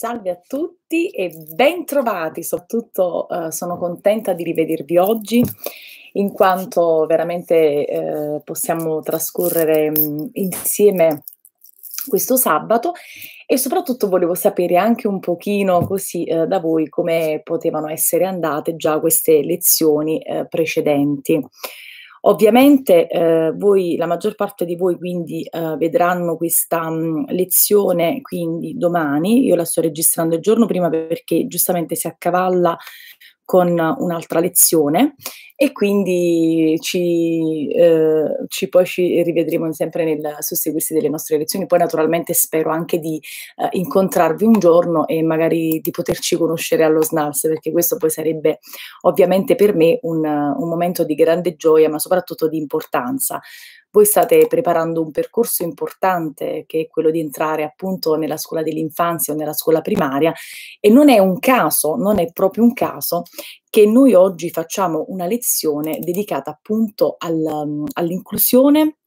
Salve a tutti e bentrovati, soprattutto eh, sono contenta di rivedervi oggi in quanto veramente eh, possiamo trascorrere mh, mm, insieme questo sabato e soprattutto volevo sapere anche un pochino così eh, da voi come potevano essere andate già queste lezioni eh, precedenti. Ovviamente eh, voi, la maggior parte di voi quindi eh, vedranno questa mh, mm, lezione quindi domani, io la sto registrando il giorno prima perché giustamente si accavalla con un'altra lezione e quindi ci, eh, ci poi ci rivedremo sempre nel susseguirsi delle nostre lezioni. Poi naturalmente spero anche di eh, incontrarvi un giorno e magari di poterci conoscere allo SNALS, perché questo poi sarebbe ovviamente per me un, un momento di grande gioia, ma soprattutto di importanza, voi state preparando un percorso importante che è quello di entrare appunto nella scuola dell'infanzia o nella scuola primaria e non è un caso, non è proprio un caso che noi oggi facciamo una lezione dedicata appunto al, mm, all'inclusione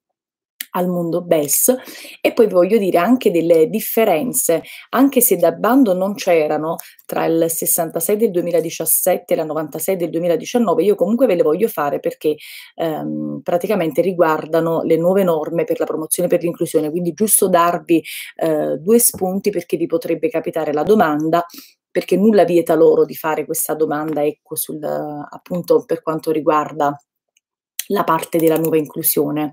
al mondo BES e poi vi voglio dire anche delle differenze, anche se da bando non c'erano tra il 66 del 2017 e la 96 del 2019, io comunque ve le voglio fare perché ehm, praticamente riguardano le nuove norme per la promozione e per l'inclusione, quindi giusto darvi eh, due spunti perché vi potrebbe capitare la domanda perché nulla vieta loro di fare questa domanda, ecco, sul, appunto per quanto riguarda la parte della nuova inclusione.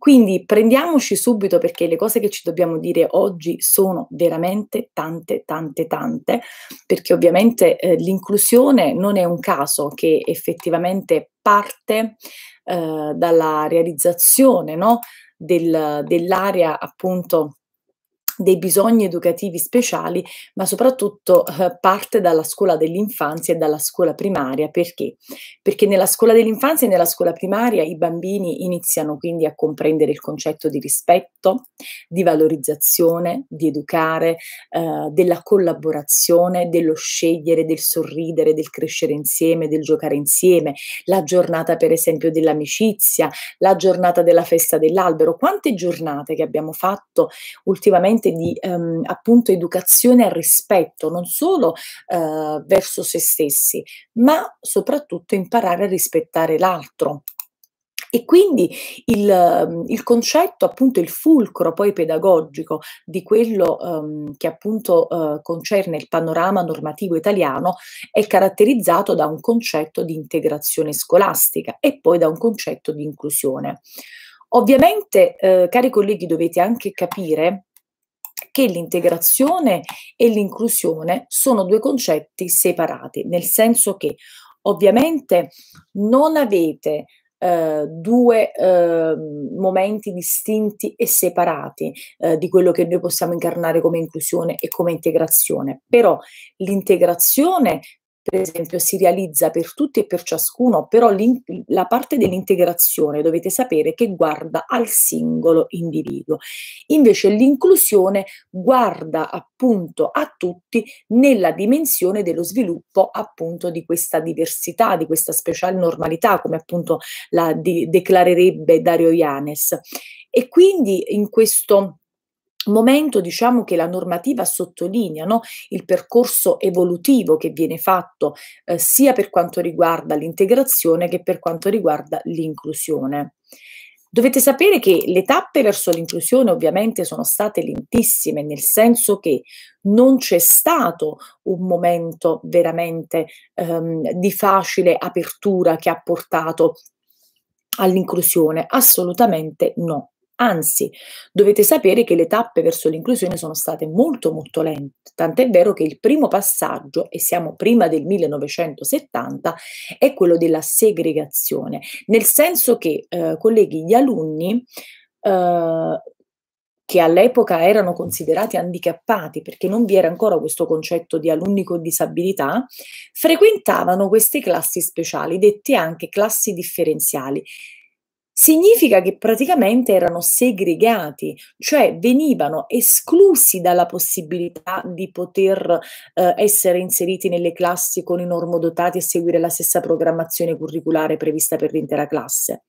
Quindi prendiamoci subito perché le cose che ci dobbiamo dire oggi sono veramente tante, tante, tante, perché ovviamente eh, l'inclusione non è un caso che effettivamente parte eh, dalla realizzazione no? Del, dell'area appunto dei bisogni educativi speciali, ma soprattutto eh, parte dalla scuola dell'infanzia e dalla scuola primaria. Perché? Perché nella scuola dell'infanzia e nella scuola primaria i bambini iniziano quindi a comprendere il concetto di rispetto, di valorizzazione, di educare, eh, della collaborazione, dello scegliere, del sorridere, del crescere insieme, del giocare insieme, la giornata per esempio dell'amicizia, la giornata della festa dell'albero. Quante giornate che abbiamo fatto ultimamente parte di ehm, appunto educazione al rispetto, non solo eh, verso se stessi, ma soprattutto imparare a rispettare l'altro. E quindi il, ehm, il, concetto, appunto il fulcro poi pedagogico di quello um, che appunto uh, concerne il panorama normativo italiano è caratterizzato da un concetto di integrazione scolastica e poi da un concetto di inclusione. Ovviamente, eh, cari colleghi, dovete anche capire che l'integrazione e l'inclusione sono due concetti separati, nel senso che ovviamente non avete eh, due eh, momenti distinti e separati eh, di quello che noi possiamo incarnare come inclusione e come integrazione, però l'integrazione per esempio, si realizza per tutti e per ciascuno, però la parte dell'integrazione dovete sapere che guarda al singolo individuo. Invece l'inclusione guarda appunto a tutti nella dimensione dello sviluppo appunto di questa diversità, di questa speciale normalità, come appunto la di, declarerebbe Dario Ianes. E quindi in questo momento diciamo che la normativa sottolinea no? il percorso evolutivo che viene fatto eh, sia per quanto riguarda l'integrazione che per quanto riguarda l'inclusione. Dovete sapere che le tappe verso l'inclusione ovviamente sono state lentissime, nel senso che non c'è stato un momento veramente ehm, di facile apertura che ha portato all'inclusione, assolutamente no. Anzi, dovete sapere che le tappe verso l'inclusione sono state molto molto lente, tant'è vero che il primo passaggio, e siamo prima del 1970, è quello della segregazione, nel senso che, eh, colleghi, gli alunni eh, che all'epoca erano considerati handicappati perché non vi era ancora questo concetto di alunni con disabilità, frequentavano queste classi speciali, dette anche classi differenziali Significa che praticamente erano segregati, cioè venivano esclusi dalla possibilità di poter eh, essere inseriti nelle classi con i normodotati e seguire la stessa programmazione curriculare prevista per l'intera classe.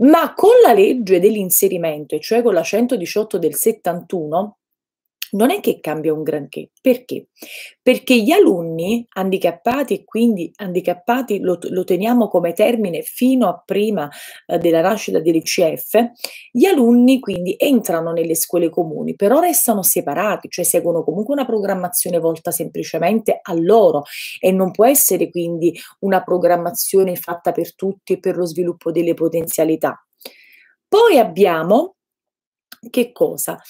Ma con la legge dell'inserimento, e cioè con la 118 del 71, non è che cambia un granché. Perché? Perché gli alunni handicappati, e quindi handicappati lo, lo, teniamo come termine fino a prima eh, della nascita dell'ICF, gli alunni quindi entrano nelle scuole comuni, però restano separati, cioè seguono comunque una programmazione volta semplicemente a loro e non può essere quindi una programmazione fatta per tutti e per lo sviluppo delle potenzialità. Poi abbiamo che cosa?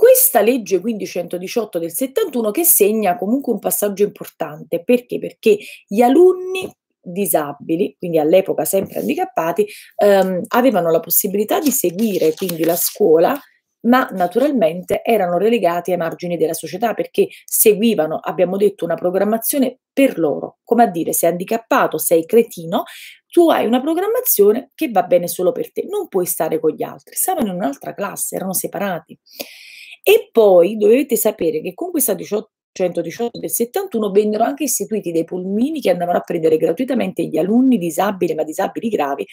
Questa legge quindi 118 del 71 che segna comunque un passaggio importante, perché? Perché gli alunni disabili, quindi all'epoca sempre handicappati, ehm, avevano la possibilità di seguire quindi la scuola ma naturalmente erano relegati ai margini della società perché seguivano, abbiamo detto, una programmazione per loro, come a dire sei handicappato, sei cretino, tu hai una programmazione che va bene solo per te, non puoi stare con gli altri, stavano in un'altra classe, erano separati. E poi dovete sapere che con questa 18, 118 del 71 vennero anche istituiti dei pulmini che andavano a prendere gratuitamente gli alunni disabili, ma disabili gravi,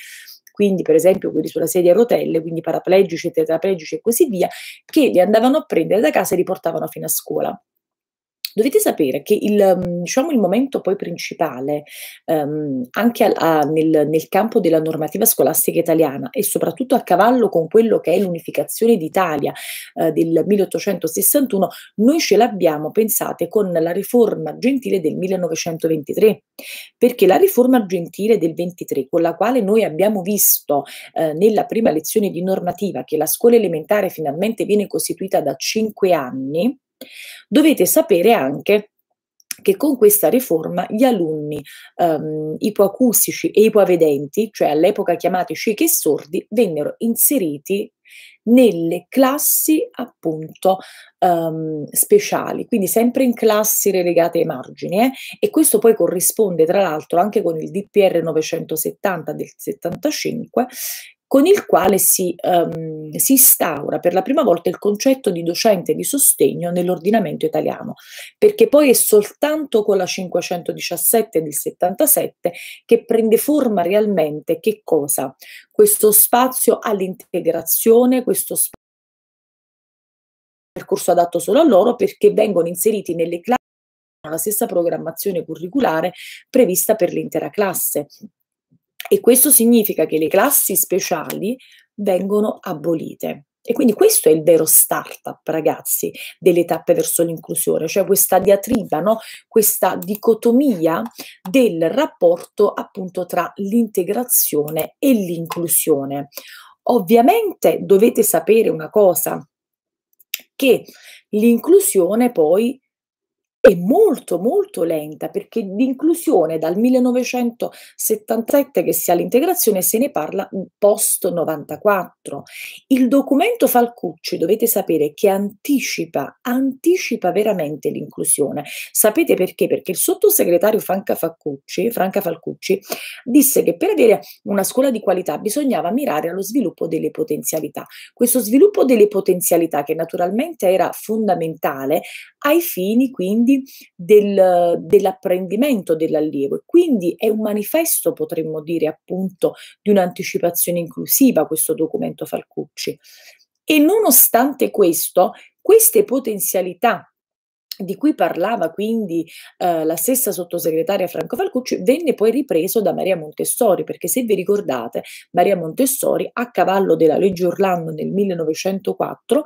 quindi per esempio quelli sulla sedia a rotelle, quindi paraplegici, tetraplegici e così via, che li andavano a prendere da casa e li portavano fino a scuola. Dovete sapere che il, mm, diciamo, il momento poi principale ehm, anche a, a, nel, nel, campo della normativa scolastica italiana e soprattutto a cavallo con quello che è l'unificazione d'Italia eh, del 1861, noi ce l'abbiamo, pensate, con la riforma gentile del 1923, perché la riforma gentile del 23, con la quale noi abbiamo visto eh, nella prima lezione di normativa che la scuola elementare finalmente viene costituita da cinque anni, Dovete sapere anche che con questa riforma gli alunni um, ipoacustici e ipoavedenti, cioè all'epoca chiamati ciechi e sordi, vennero inseriti nelle classi appunto um, speciali, quindi sempre in classi relegate ai margini eh? e questo poi corrisponde tra l'altro anche con il DPR 970 del 75 con il quale si, um, si, instaura per la prima volta il concetto di docente di sostegno nell'ordinamento italiano, perché poi è soltanto con la 517 del 77 che prende forma realmente che cosa? Questo spazio all'integrazione, questo spazio percorso adatto solo a loro perché vengono inseriti nelle classi la stessa programmazione curriculare prevista per l'intera classe. E questo significa che le classi speciali vengono abolite. E quindi questo è il vero startup, ragazzi, delle tappe verso l'inclusione, cioè questa diatriba, no? questa dicotomia del rapporto appunto tra l'integrazione e l'inclusione. Ovviamente dovete sapere una cosa, che l'inclusione poi è molto molto lenta perché l'inclusione dal 1977 che si ha l'integrazione se ne parla mhmm, post 94. Il documento Falcucci dovete sapere che anticipa, anticipa veramente l'inclusione. Sapete perché? Perché il sottosegretario Franca, Falcucci, Franca Falcucci disse che per avere una scuola di qualità bisognava mirare allo sviluppo delle potenzialità. Questo sviluppo delle potenzialità che naturalmente era fondamentale ai fini quindi del, dell'apprendimento dell'allievo e quindi è un manifesto, potremmo dire appunto, di un'anticipazione inclusiva questo documento Falcucci. E nonostante questo, queste potenzialità di cui parlava quindi eh, la stessa sottosegretaria Franco Falcucci, venne poi ripreso da Maria Montessori, perché se vi ricordate, Maria Montessori a cavallo della legge Orlando nel 1904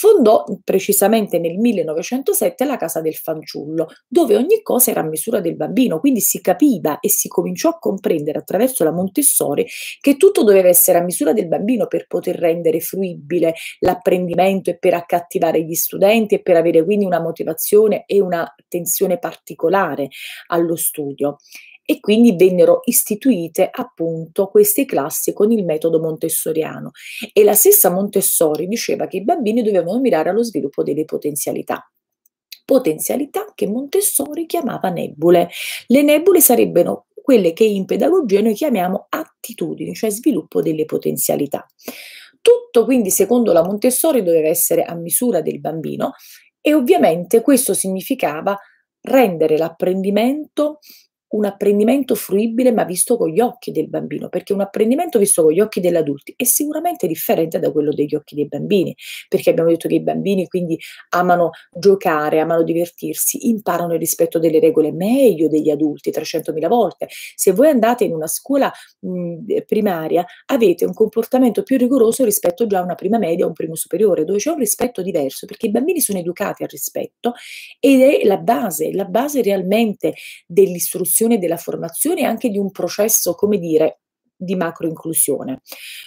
Fondò precisamente nel 1907 la Casa del Fanciullo, dove ogni cosa era a misura del bambino, quindi si capiva e si cominciò a comprendere attraverso la Montessori che tutto doveva essere a misura del bambino per poter rendere fruibile l'apprendimento e per accattivare gli studenti e per avere quindi una motivazione e un'attenzione particolare allo studio e quindi vennero istituite appunto queste classi con il metodo montessoriano e la stessa Montessori diceva che i bambini dovevano mirare allo sviluppo delle potenzialità potenzialità che Montessori chiamava nebule. Le nebule sarebbero quelle che in pedagogia noi chiamiamo attitudini, cioè sviluppo delle potenzialità. Tutto quindi secondo la Montessori doveva essere a misura del bambino e ovviamente questo significava rendere l'apprendimento un apprendimento fruibile ma visto con gli occhi del bambino, perché un apprendimento visto con gli occhi dell'adulto è sicuramente differente da quello degli occhi dei bambini, perché abbiamo detto che i bambini quindi amano giocare, amano divertirsi, imparano il rispetto delle regole meglio degli adulti 300.000 volte. Se voi andate in una scuola mh, mhmm, primaria avete un comportamento più rigoroso rispetto già a una prima media o un primo superiore, dove c'è un rispetto diverso, perché i bambini sono educati al rispetto ed è la base, la base realmente dell'istruzione dell'istruzione, della formazione e anche di un processo, come dire, di macroinclusione.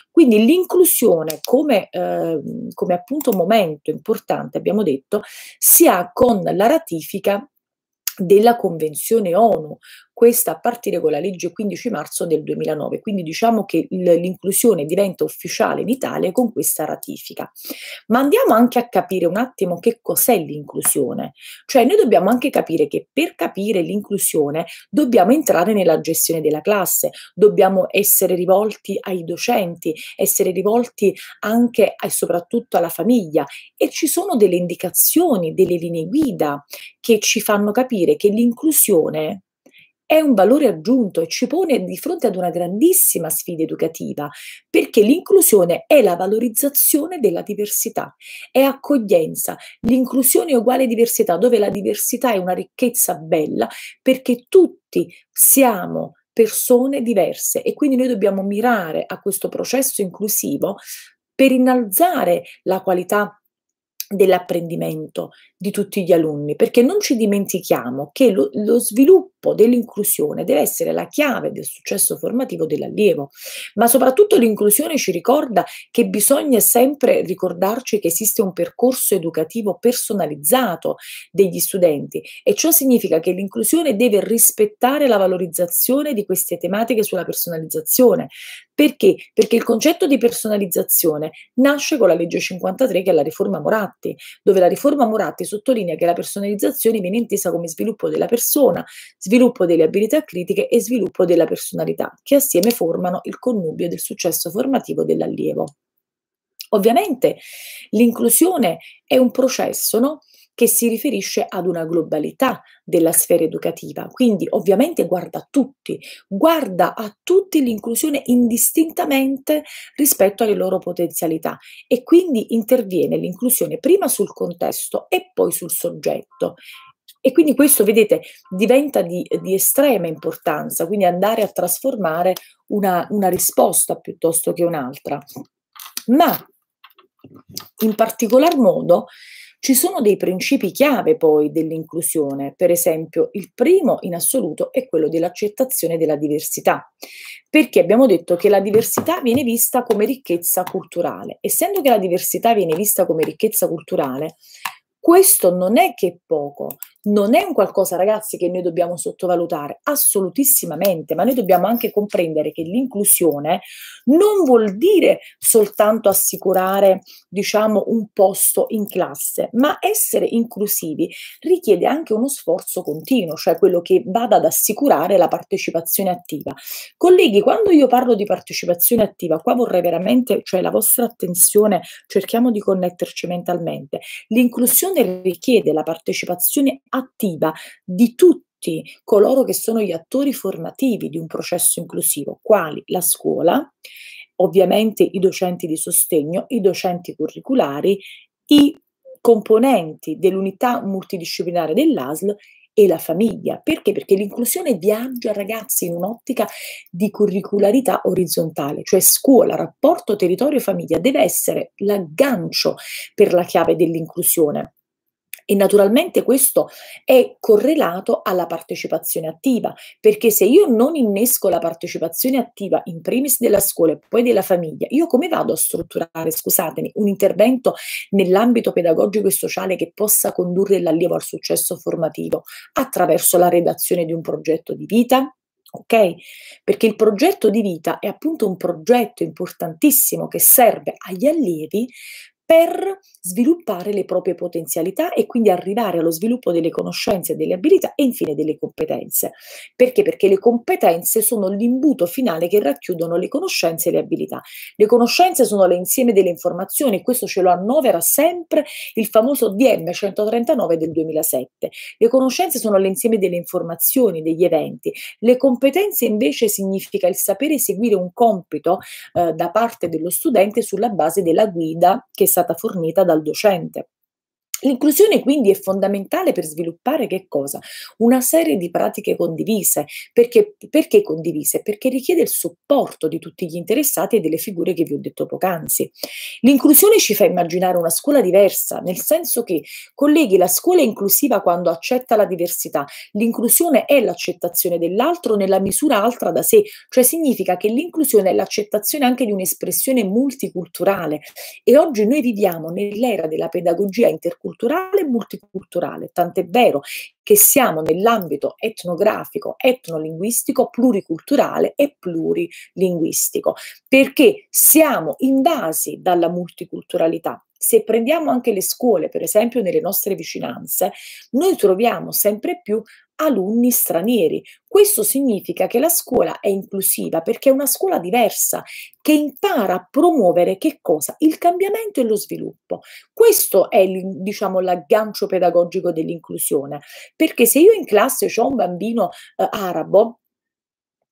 Quindi l'inclusione come, eh, come appunto momento importante, abbiamo detto, si ha con la ratifica della Convenzione ONU, questa a partire con la legge 15 marzo del 2009, quindi diciamo che l'inclusione diventa ufficiale in Italia con questa ratifica. Ma andiamo anche a capire un attimo che cos'è l'inclusione, cioè noi dobbiamo anche capire che per capire l'inclusione dobbiamo entrare nella gestione della classe, dobbiamo essere rivolti ai docenti, essere rivolti anche e soprattutto alla famiglia e ci sono delle indicazioni, delle linee guida che ci fanno capire che l'inclusione è un valore aggiunto e ci pone di fronte ad una grandissima sfida educativa, perché l'inclusione è la valorizzazione della diversità, è accoglienza, l'inclusione è uguale diversità, dove la diversità è una ricchezza bella, perché tutti siamo persone diverse e quindi noi dobbiamo mirare a questo processo inclusivo per innalzare la qualità dell'apprendimento di tutti gli alunni, perché non ci dimentichiamo che lo, lo sviluppo sviluppo dell'inclusione deve essere la chiave del successo formativo dell'allievo, ma soprattutto l'inclusione ci ricorda che bisogna sempre ricordarci che esiste un percorso educativo personalizzato degli studenti e ciò significa che l'inclusione deve rispettare la valorizzazione di queste tematiche sulla personalizzazione. Perché? Perché il concetto di personalizzazione nasce con la legge 53 che è la riforma Moratti, dove la riforma Moratti sottolinea che la personalizzazione viene intesa come sviluppo della persona, sviluppo delle abilità critiche e sviluppo della personalità, che assieme formano il connubio del successo formativo dell'allievo. Ovviamente l'inclusione è un processo, no? che si riferisce ad una globalità della sfera educativa. Quindi ovviamente guarda a tutti, guarda a tutti l'inclusione indistintamente rispetto alle loro potenzialità e quindi interviene l'inclusione prima sul contesto e poi sul soggetto e quindi questo, vedete, diventa di, di estrema importanza, quindi andare a trasformare una, una risposta piuttosto che un'altra. Ma in particolar modo ci sono dei principi chiave poi dell'inclusione, per esempio il primo in assoluto è quello dell'accettazione della diversità, perché abbiamo detto che la diversità viene vista come ricchezza culturale. Essendo che la diversità viene vista come ricchezza culturale, questo non è che poco, non è un qualcosa, ragazzi, che noi dobbiamo sottovalutare, assolutissimamente, ma noi dobbiamo anche comprendere che l'inclusione non vuol dire soltanto assicurare, diciamo, un posto in classe, ma essere inclusivi richiede anche uno sforzo continuo, cioè quello che vada ad assicurare la partecipazione attiva. Colleghi, quando io parlo di partecipazione attiva, qua vorrei veramente, cioè la vostra attenzione, cerchiamo di connetterci mentalmente. L'inclusione richiede la partecipazione attiva di tutti coloro che sono gli attori formativi di un processo inclusivo, quali la scuola, ovviamente i docenti di sostegno, i docenti curriculari, i componenti dell'unità multidisciplinare dell'ASL e la famiglia. Perché? Perché l'inclusione viaggia, ragazzi, in un'ottica di curricularità orizzontale, cioè scuola, rapporto territorio-famiglia deve essere l'aggancio per la chiave dell'inclusione e naturalmente questo è correlato alla partecipazione attiva, perché se io non innesco la partecipazione attiva in primis della scuola e poi della famiglia, io come vado a strutturare, scusatemi, un intervento nell'ambito pedagogico e sociale che possa condurre l'allievo al successo formativo attraverso la redazione di un progetto di vita? Ok? Perché il progetto di vita è appunto un progetto importantissimo che serve agli allievi per sviluppare le proprie potenzialità e quindi arrivare allo sviluppo delle conoscenze, delle abilità e infine delle competenze. Perché? Perché le competenze sono l'imbuto finale che racchiudono le conoscenze e le abilità. Le conoscenze sono l'insieme delle informazioni e questo ce lo annovera sempre il famoso DM 139 del 2007. Le conoscenze sono l'insieme delle informazioni, degli eventi. Le competenze invece significa il sapere eseguire un compito eh, da parte dello studente sulla base della guida che sarà stata fornita dal docente. L'inclusione quindi è fondamentale per sviluppare che cosa? Una serie di pratiche condivise. Perché, perché, condivise? Perché richiede il supporto di tutti gli interessati e delle figure che vi ho detto poc'anzi. L'inclusione ci fa immaginare una scuola diversa, nel senso che, colleghi, la scuola è inclusiva quando accetta la diversità. L'inclusione è l'accettazione dell'altro nella misura altra da sé, cioè significa che l'inclusione è l'accettazione anche di un'espressione multiculturale. E oggi noi viviamo nell'era della pedagogia interculturale interculturale e multiculturale, tant'è vero che siamo nell'ambito etnografico, etnolinguistico, pluriculturale e plurilinguistico, perché siamo invasi dalla multiculturalità. Se prendiamo anche le scuole, per esempio nelle nostre vicinanze, noi troviamo sempre più alunni stranieri. Questo significa che la scuola è inclusiva perché è una scuola diversa che impara a promuovere che cosa? Il cambiamento e lo sviluppo. Questo è diciamo l'aggancio pedagogico dell'inclusione, perché se io in classe ho un bambino eh, arabo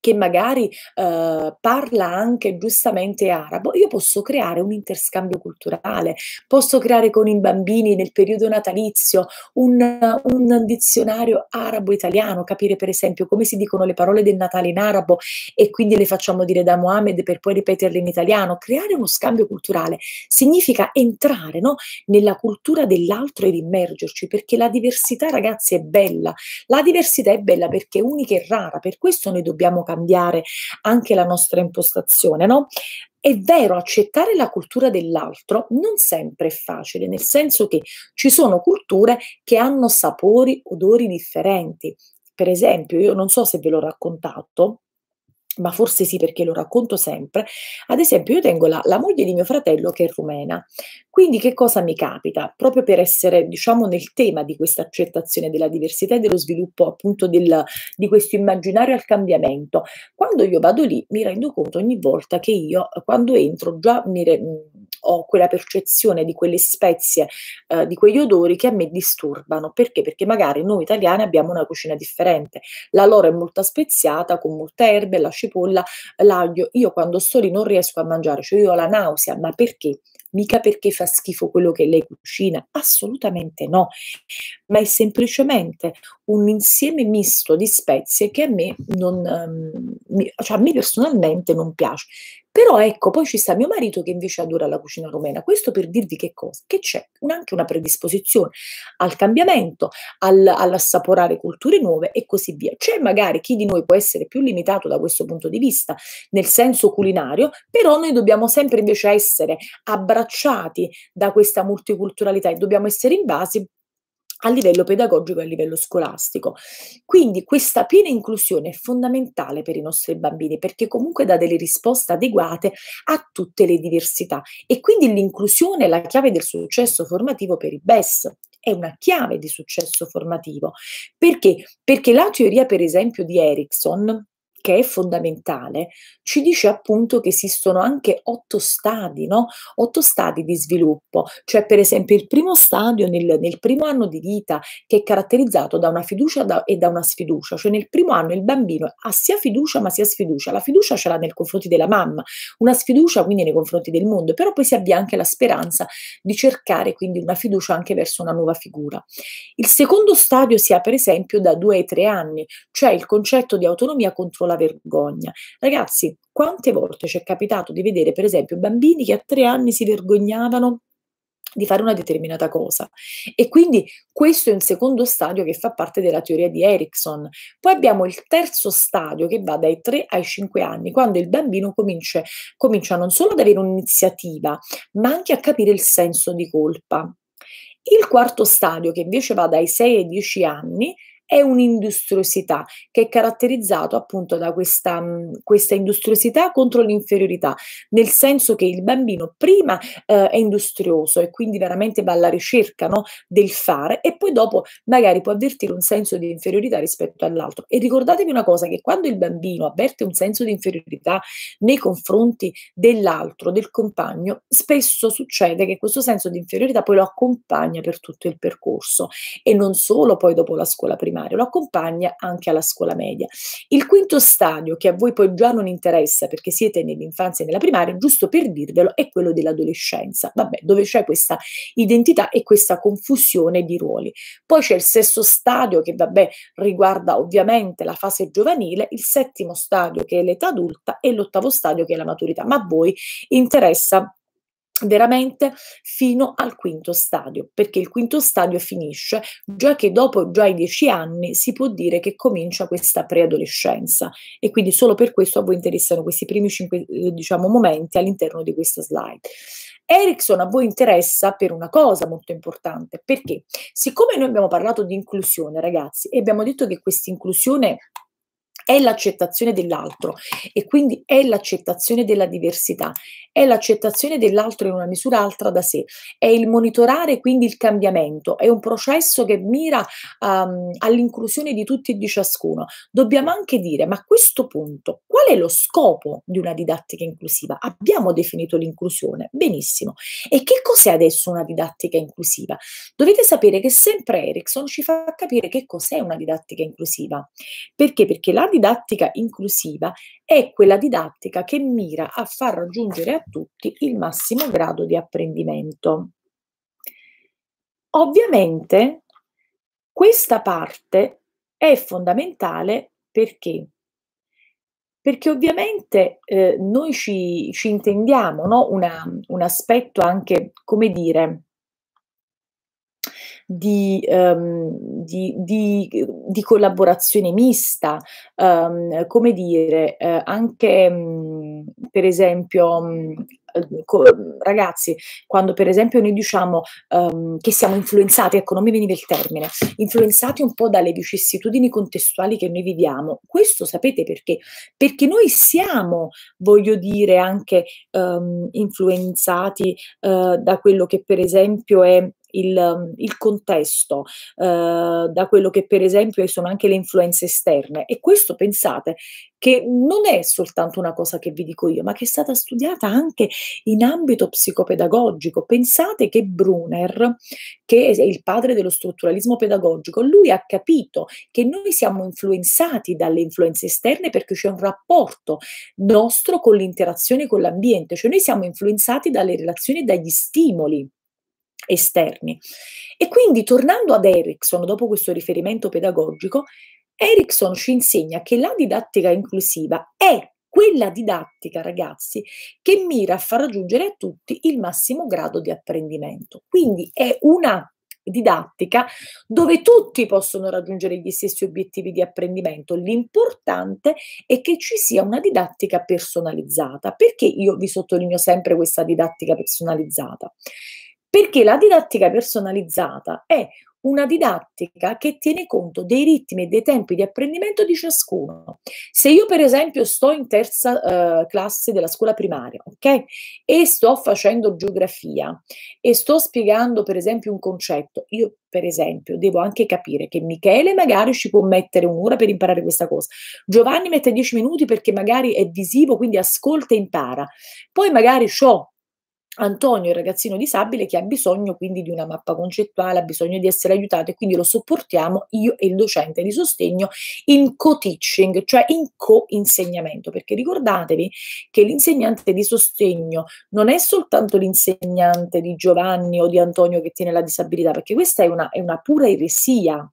che magari eh, parla anche giustamente arabo, io posso creare un interscambio culturale, posso creare con i bambini nel periodo natalizio un, un dizionario arabo-italiano, capire per esempio come si dicono le parole del Natale in arabo e quindi le facciamo dire da Mohammed per poi ripeterle in italiano. Creare uno scambio culturale significa entrare no, nella cultura dell'altro ed immergerci, perché la diversità, ragazzi, è bella. La diversità è bella perché è unica e rara, per questo noi dobbiamo cambiare anche la nostra impostazione, no? È vero, accettare la cultura dell'altro non sempre è facile, nel senso che ci sono culture che hanno sapori, odori differenti. Per esempio, io non so se ve l'ho raccontato, ma forse sì perché lo racconto sempre, ad esempio io tengo la, la, moglie di mio fratello che è rumena, quindi che cosa mi capita? Proprio per essere diciamo nel tema di questa accettazione della diversità e dello sviluppo appunto del, di questo immaginario al cambiamento, quando io vado lì mi rendo conto ogni volta che io quando entro già re, mm, ho quella percezione di quelle spezie, eh, di quegli odori che a me disturbano, perché? Perché magari noi italiani abbiamo una cucina differente, la loro è molto speziata con molte erbe, la cipolla, cipolla, l'aglio. Io quando sto lì non riesco a mangiare, cioè io ho la nausea, ma perché? Mica perché fa schifo quello che lei cucina, assolutamente no, ma è semplicemente un insieme misto di spezie che a me, non, ehm, cioè a me personalmente non piace. Però ecco, poi ci sta mio marito che invece adora la cucina romena. Questo per dirvi che cosa? Che c'è un, anche una predisposizione al cambiamento, al, all'assaporare culture nuove e così via. C'è magari chi di noi può essere più limitato da questo punto di vista, nel senso culinario, però noi dobbiamo sempre invece essere abbracciati da questa multiculturalità e dobbiamo essere invasi a livello pedagogico e a livello scolastico. Quindi questa piena inclusione è fondamentale per i nostri bambini perché comunque dà delle risposte adeguate a tutte le diversità e quindi l'inclusione è la chiave del successo formativo per i BES. È una chiave di successo formativo. Perché? Perché la teoria, per esempio, di Erickson che è fondamentale, ci dice appunto che esistono anche otto stadi, no? otto stadi di sviluppo, cioè per esempio il primo stadio nel, nel primo anno di vita che è caratterizzato da una fiducia da, e da una sfiducia, cioè nel primo anno il bambino ha sia fiducia ma sia sfiducia, la fiducia ce l'ha nei confronti della mamma, una sfiducia quindi nei confronti del mondo, però poi si avvia anche la speranza di cercare quindi una fiducia anche verso una nuova figura. Il secondo stadio si ha per esempio da due ai tre anni, cioè il concetto di autonomia controllata la vergogna. Ragazzi, quante volte ci è capitato di vedere, per esempio, bambini che a tre anni si vergognavano di fare una determinata cosa. E quindi questo è un secondo stadio che fa parte della teoria di Erickson. Poi abbiamo il terzo stadio che va dai tre ai cinque anni, quando il bambino comincia, comincia non solo ad avere un'iniziativa, ma anche a capire il senso di colpa. Il quarto stadio, che invece va dai 6 ai 10 anni, è un'industriosità che è caratterizzata appunto da questa, questa industriosità contro l'inferiorità, nel senso che il bambino prima eh, è industrioso e quindi veramente va alla ricerca no, del fare e poi dopo magari può avvertire un senso di inferiorità rispetto all'altro. E ricordatevi una cosa, che quando il bambino avverte un senso di inferiorità nei confronti dell'altro, del compagno, spesso succede che questo senso di inferiorità poi lo accompagna per tutto il percorso e non solo poi dopo la scuola primaria primario, lo accompagna anche alla scuola media. Il quinto stadio, che a voi poi già non interessa perché siete nell'infanzia e nella primaria, giusto per dirvelo, è quello dell'adolescenza, vabbè, dove c'è questa identità e questa confusione di ruoli. Poi c'è il sesto stadio che, vabbè, riguarda ovviamente la fase giovanile, il settimo stadio che è l'età adulta e l'ottavo stadio che è la maturità, ma a voi interessa veramente fino al quinto stadio, perché il quinto stadio finisce già che dopo già i dieci anni si può dire che comincia questa preadolescenza e quindi solo per questo a voi interessano questi primi cinque eh, diciamo, momenti all'interno di questa slide. Erickson a voi interessa per una cosa molto importante, perché siccome noi abbiamo parlato di inclusione, ragazzi, e abbiamo detto che questa inclusione è l'accettazione dell'altro e quindi è l'accettazione della diversità, è l'accettazione dell'altro in una misura altra da sé, è il monitorare quindi il cambiamento, è un processo che mira um, all'inclusione di tutti e di ciascuno. Dobbiamo anche dire, ma a questo punto, qual è lo scopo di una didattica inclusiva? Abbiamo definito l'inclusione, benissimo. E che cos'è adesso una didattica inclusiva? Dovete sapere che sempre Erickson ci fa capire che cos'è una didattica inclusiva. Perché? Perché la didattica inclusiva è quella didattica che mira a far raggiungere a tutti il massimo grado di apprendimento. Ovviamente questa parte è fondamentale perché? Perché ovviamente eh, noi ci, ci intendiamo no? Una, un aspetto anche, come dire, di, um, di, di, di collaborazione mista, um, come dire, eh, anche mh, mm, per esempio mh, mm, ragazzi, quando per esempio noi diciamo um, che siamo influenzati, ecco non mi veniva il termine, influenzati un po' dalle vicissitudini contestuali che noi viviamo, questo sapete perché? Perché noi siamo, voglio dire, anche um, influenzati uh, da quello che per esempio è il, um, il contesto, eh, da quello che per esempio sono anche le influenze esterne. E questo pensate che non è soltanto una cosa che vi dico io, ma che è stata studiata anche in ambito psicopedagogico. Pensate che Brunner, che è il padre dello strutturalismo pedagogico, lui ha capito che noi siamo influenzati dalle influenze esterne perché c'è un rapporto nostro con l'interazione con l'ambiente, cioè noi siamo influenzati dalle relazioni e dagli stimoli esterni. E quindi tornando ad Erickson, dopo questo riferimento pedagogico, Erickson ci insegna che la didattica inclusiva è quella didattica, ragazzi, che mira a far raggiungere a tutti il massimo grado di apprendimento. Quindi è una didattica dove tutti possono raggiungere gli stessi obiettivi di apprendimento. L'importante è che ci sia una didattica personalizzata. Perché io vi sottolineo sempre questa didattica personalizzata? Perché la didattica personalizzata è una didattica che tiene conto dei ritmi e dei tempi di apprendimento di ciascuno. Se io per esempio sto in terza eh, classe della scuola primaria, ok? E sto facendo geografia e sto spiegando per esempio un concetto, io per esempio devo anche capire che Michele magari ci può mettere un'ora per imparare questa cosa, Giovanni mette dieci minuti perché magari è visivo, quindi ascolta e impara. Poi magari ho Antonio il ragazzino disabile che ha bisogno quindi di una mappa concettuale, ha bisogno di essere aiutato e quindi lo sopportiamo io e il docente di sostegno in co-teaching, cioè in co-insegnamento, perché ricordatevi che l'insegnante di sostegno non è soltanto l'insegnante di Giovanni o di Antonio che tiene la disabilità, perché questa è una, è una pura eresia,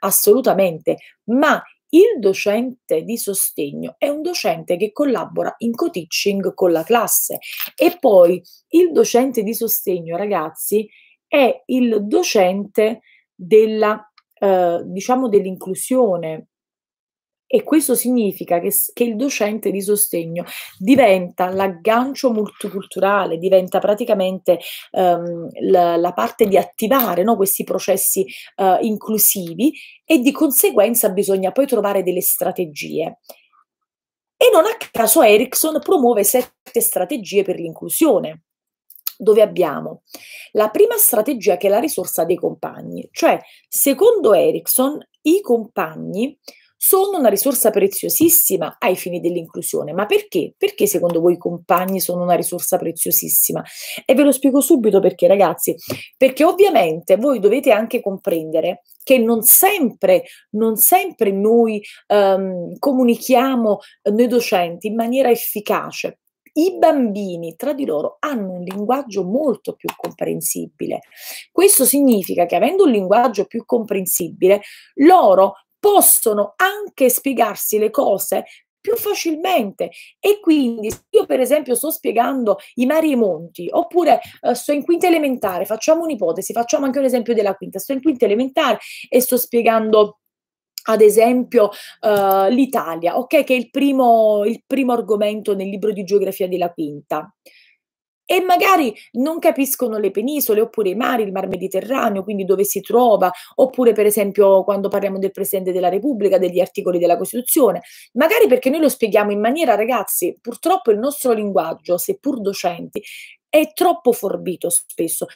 assolutamente, ma il docente di sostegno è un docente che collabora in co-teaching con la classe e poi il docente di sostegno, ragazzi, è il docente della, eh, diciamo dell'inclusione, e questo significa che, che, il docente di sostegno diventa l'aggancio multiculturale, diventa praticamente um, ehm, la, la, parte di attivare no, questi processi uh, inclusivi e di conseguenza bisogna poi trovare delle strategie. E non a caso Erickson promuove sette strategie per l'inclusione, dove abbiamo la prima strategia che è la risorsa dei compagni, cioè secondo Erickson i compagni sono una risorsa preziosissima ai fini dell'inclusione. Ma perché? Perché secondo voi i compagni sono una risorsa preziosissima? E ve lo spiego subito perché, ragazzi, perché ovviamente voi dovete anche comprendere che non sempre, non sempre noi ehm, comunichiamo, eh, noi docenti, in maniera efficace i bambini tra di loro hanno un linguaggio molto più comprensibile. Questo significa che avendo un linguaggio più comprensibile, loro possono anche spiegarsi le cose più facilmente e quindi io per esempio sto spiegando i mari e i monti oppure eh, sto in quinta elementare facciamo un'ipotesi facciamo anche un esempio della quinta sto in quinta elementare e sto spiegando ad esempio uh, l'Italia, ok? Che è il primo, il primo argomento nel libro di geografia della quinta e magari non capiscono le penisole oppure i mari, il mar Mediterraneo, quindi dove si trova, oppure per esempio quando parliamo del Presidente della Repubblica, degli articoli della Costituzione, magari perché noi lo spieghiamo in maniera, ragazzi, purtroppo il nostro linguaggio, seppur docenti, è troppo forbito spesso.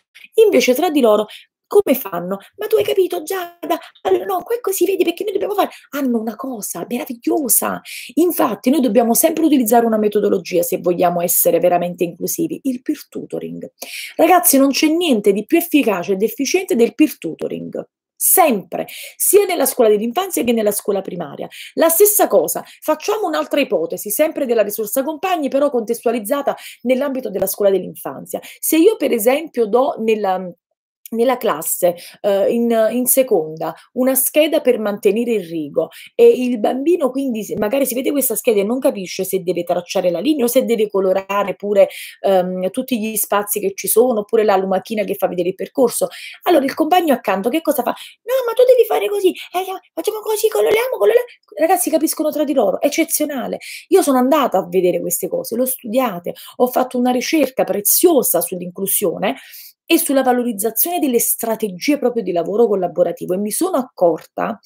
Invece tra di loro come fanno? Ma tu hai capito Giada? Allora no, qua è così vedi perché noi dobbiamo fare, hanno una cosa meravigliosa. Infatti noi dobbiamo sempre utilizzare una metodologia se vogliamo essere veramente inclusivi, il peer tutoring. Ragazzi, non c'è niente di più efficace ed efficiente del peer tutoring sempre, sia nella scuola dell'infanzia che nella scuola primaria. La stessa cosa, facciamo un'altra ipotesi, sempre della risorsa compagni, però contestualizzata nell'ambito della scuola dell'infanzia. Se io, per esempio, do nella nella classe eh, in, in, seconda una scheda per mantenere il rigo e il bambino quindi magari si vede questa scheda e non capisce se deve tracciare la linea o se deve colorare pure ehm, tutti gli spazi che ci sono oppure la lumachina che fa vedere il percorso allora il compagno accanto che cosa fa? no ma tu devi fare così eh, facciamo così coloriamo, coloriamo ragazzi capiscono tra di loro eccezionale io sono andata a vedere queste cose l'ho studiate ho fatto una ricerca preziosa sull'inclusione e sulla valorizzazione delle strategie proprio di lavoro collaborativo e mi sono accorta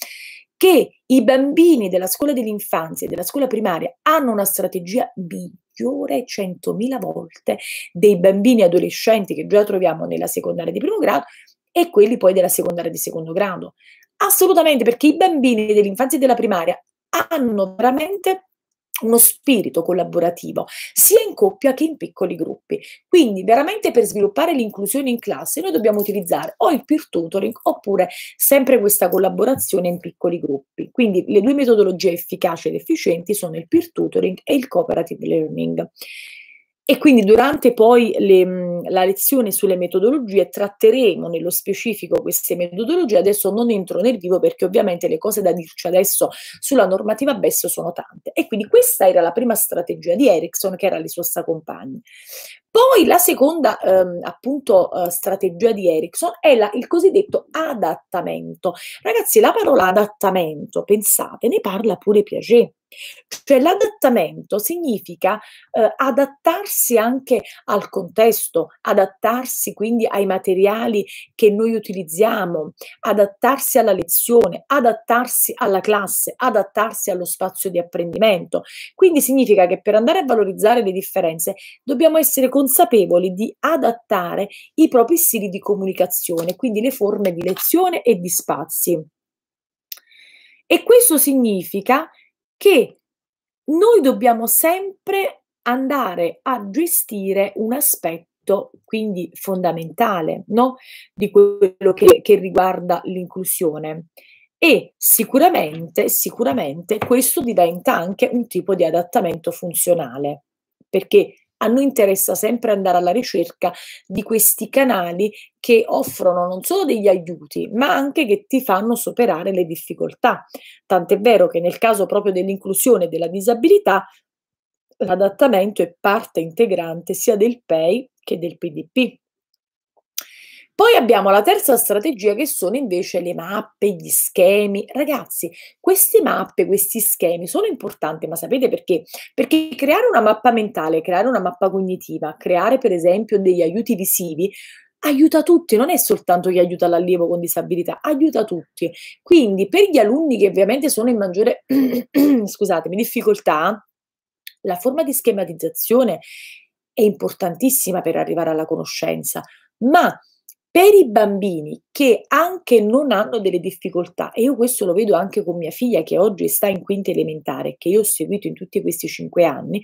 che i bambini della scuola dell'infanzia e della scuola primaria hanno una strategia migliore 100.000 volte dei bambini adolescenti che già troviamo nella secondaria di primo grado e quelli poi della secondaria di secondo grado. Assolutamente, perché i bambini dell'infanzia e della primaria hanno veramente uno spirito collaborativo sia in coppia che in piccoli gruppi. Quindi veramente per sviluppare l'inclusione in classe noi dobbiamo utilizzare o il peer tutoring oppure sempre questa collaborazione in piccoli gruppi. Quindi le due metodologie efficaci ed efficienti sono il peer tutoring e il cooperative learning. E quindi durante poi le, la lezione sulle metodologie tratteremo nello specifico queste metodologie, adesso non entro nel vivo perché ovviamente le cose da dirci adesso sulla normativa BES sono tante. E quindi questa era la prima strategia di Erickson che era le sue compagne. Poi la seconda ehm, appunto eh, strategia di Erickson è la, il cosiddetto adattamento. Ragazzi, la parola adattamento, pensate, ne parla pure Piaget cioè l'adattamento significa eh, adattarsi anche al contesto, adattarsi quindi ai materiali che noi utilizziamo, adattarsi alla lezione, adattarsi alla classe, adattarsi allo spazio di apprendimento. Quindi significa che per andare a valorizzare le differenze dobbiamo essere consapevoli di adattare i propri stili di comunicazione, quindi le forme di lezione e di spazi. E questo significa che noi dobbiamo sempre andare a gestire un aspetto quindi fondamentale no? di quello che, che, riguarda l'inclusione. E sicuramente, sicuramente questo diventa anche un tipo di adattamento funzionale, perché a noi interessa sempre andare alla ricerca di questi canali che offrono non solo degli aiuti, ma anche che ti fanno superare le difficoltà. Tant'è vero che nel caso proprio dell'inclusione e della disabilità, l'adattamento è parte integrante sia del PEI che del PDP. Poi abbiamo la terza strategia che sono invece le mappe, gli schemi. Ragazzi, queste mappe, questi schemi sono importanti, ma sapete perché? Perché creare una mappa mentale, creare una mappa cognitiva, creare per esempio degli aiuti visivi aiuta tutti, non è soltanto chi aiuta l'allievo con disabilità, aiuta tutti. Quindi per gli alunni che ovviamente sono in maggiore scusatemi, difficoltà, la forma di schematizzazione è importantissima per arrivare alla conoscenza, ma per i bambini che anche non hanno delle difficoltà, e io questo lo vedo anche con mia figlia che oggi sta in quinta elementare, che io ho seguito in tutti questi cinque anni,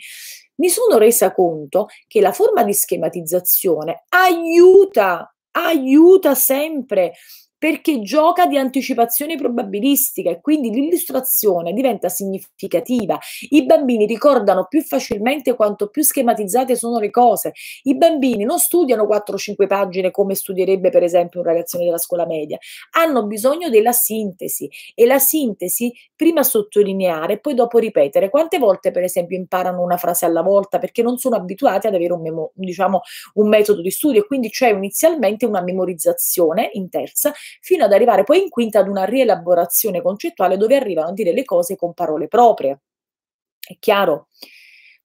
mi sono resa conto che la forma di schematizzazione aiuta, aiuta sempre perché gioca di anticipazione probabilistica e quindi l'illustrazione diventa significativa. I bambini ricordano più facilmente quanto più schematizzate sono le cose. I bambini non studiano 4-5 pagine come studierebbe per esempio un ragazzino della scuola media, hanno bisogno della sintesi e la sintesi prima sottolineare e poi dopo ripetere. Quante volte per esempio imparano una frase alla volta perché non sono abituati ad avere un, memo- diciamo, un metodo di studio e quindi c'è inizialmente una memorizzazione in terza fino ad arrivare poi in quinta ad una rielaborazione concettuale dove arrivano a dire le cose con parole proprie. È chiaro?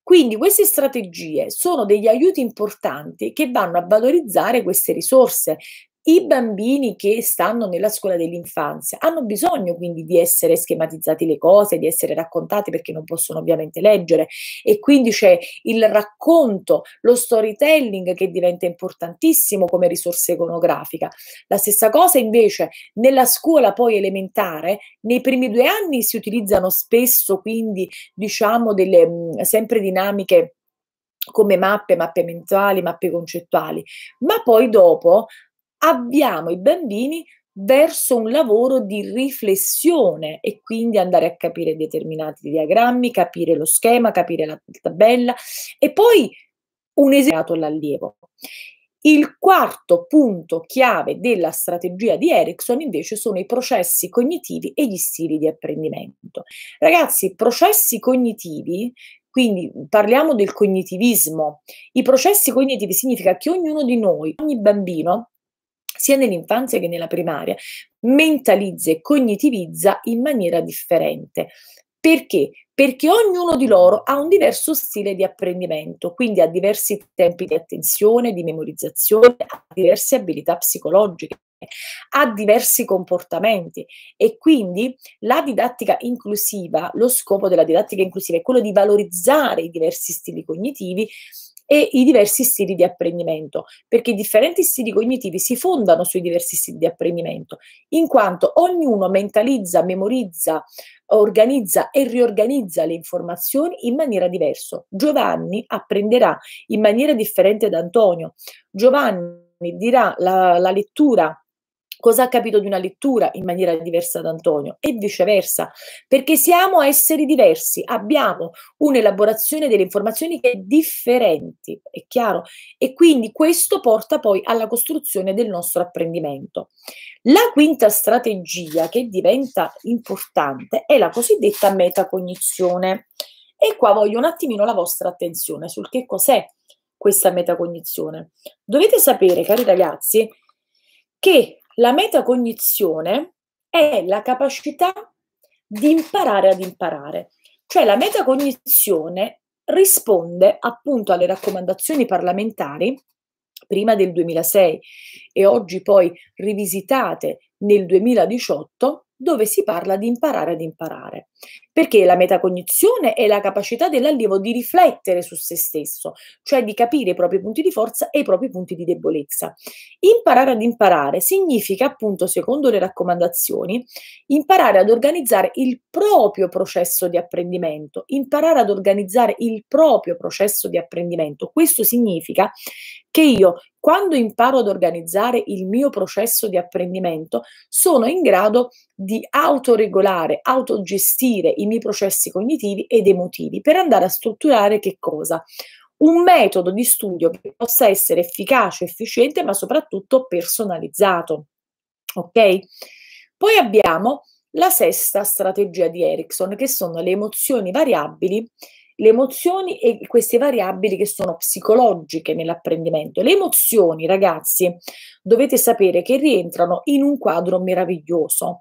Quindi queste strategie sono degli aiuti importanti che vanno a valorizzare queste risorse, i bambini che stanno nella scuola dell'infanzia hanno bisogno quindi di essere schematizzati le cose, di essere raccontati perché non possono ovviamente leggere e quindi c'è il racconto, lo storytelling che diventa importantissimo come risorsa iconografica. La stessa cosa invece nella scuola poi elementare, nei primi due anni si utilizzano spesso quindi diciamo delle mh, mm, sempre dinamiche come mappe, mappe mentali, mappe concettuali, ma poi dopo abbiamo i bambini verso un lavoro di riflessione e quindi andare a capire determinati diagrammi, capire lo schema, capire la tabella e poi un esercizio all'allievo. Il quarto punto chiave della strategia di Erickson invece sono i processi cognitivi e gli stili di apprendimento. Ragazzi, processi cognitivi, quindi parliamo del cognitivismo. I processi cognitivi significa che ognuno di noi, ogni bambino, sia nell'infanzia che nella primaria, mentalizza e cognitivizza in maniera differente. Perché? Perché ognuno di loro ha un diverso stile di apprendimento, quindi ha diversi tempi di attenzione, di memorizzazione, ha diverse abilità psicologiche, ha diversi comportamenti e quindi la didattica inclusiva, lo scopo della didattica inclusiva è quello di valorizzare i diversi stili cognitivi e i diversi stili di apprendimento, perché i differenti stili cognitivi si fondano sui diversi stili di apprendimento, in quanto ognuno mentalizza, memorizza, organizza e riorganizza le informazioni in maniera diversa. Giovanni apprenderà in maniera differente da Antonio. Giovanni dirà la, la lettura cosa ha capito di una lettura in maniera diversa da Antonio e viceversa, perché siamo esseri diversi, abbiamo un'elaborazione delle informazioni che è differente, è chiaro, e quindi questo porta poi alla costruzione del nostro apprendimento. La quinta strategia che diventa importante è la cosiddetta metacognizione. E qua voglio un attimino la vostra attenzione sul che cos'è questa metacognizione. Dovete sapere, cari ragazzi, che la metacognizione è la capacità di imparare ad imparare, cioè la metacognizione risponde appunto alle raccomandazioni parlamentari prima del 2006 e oggi poi rivisitate nel 2018 dove si parla di imparare ad imparare perché la metacognizione è la capacità dell'allievo di riflettere su se stesso, cioè di capire i propri punti di forza e i propri punti di debolezza. Imparare ad imparare significa, appunto, secondo le raccomandazioni, imparare ad organizzare il proprio processo di apprendimento, imparare ad organizzare il proprio processo di apprendimento. Questo significa che io, quando imparo ad organizzare il mio processo di apprendimento, sono in grado di autoregolare, autogestire il i miei processi cognitivi ed emotivi per andare a strutturare che cosa? un metodo di studio che possa essere efficace, efficiente, ma soprattutto personalizzato. Ok? Poi abbiamo la sesta strategia di Erickson, che sono le emozioni variabili, le emozioni e queste variabili che sono psicologiche nell'apprendimento. Le emozioni, ragazzi, dovete sapere che rientrano in un quadro meraviglioso.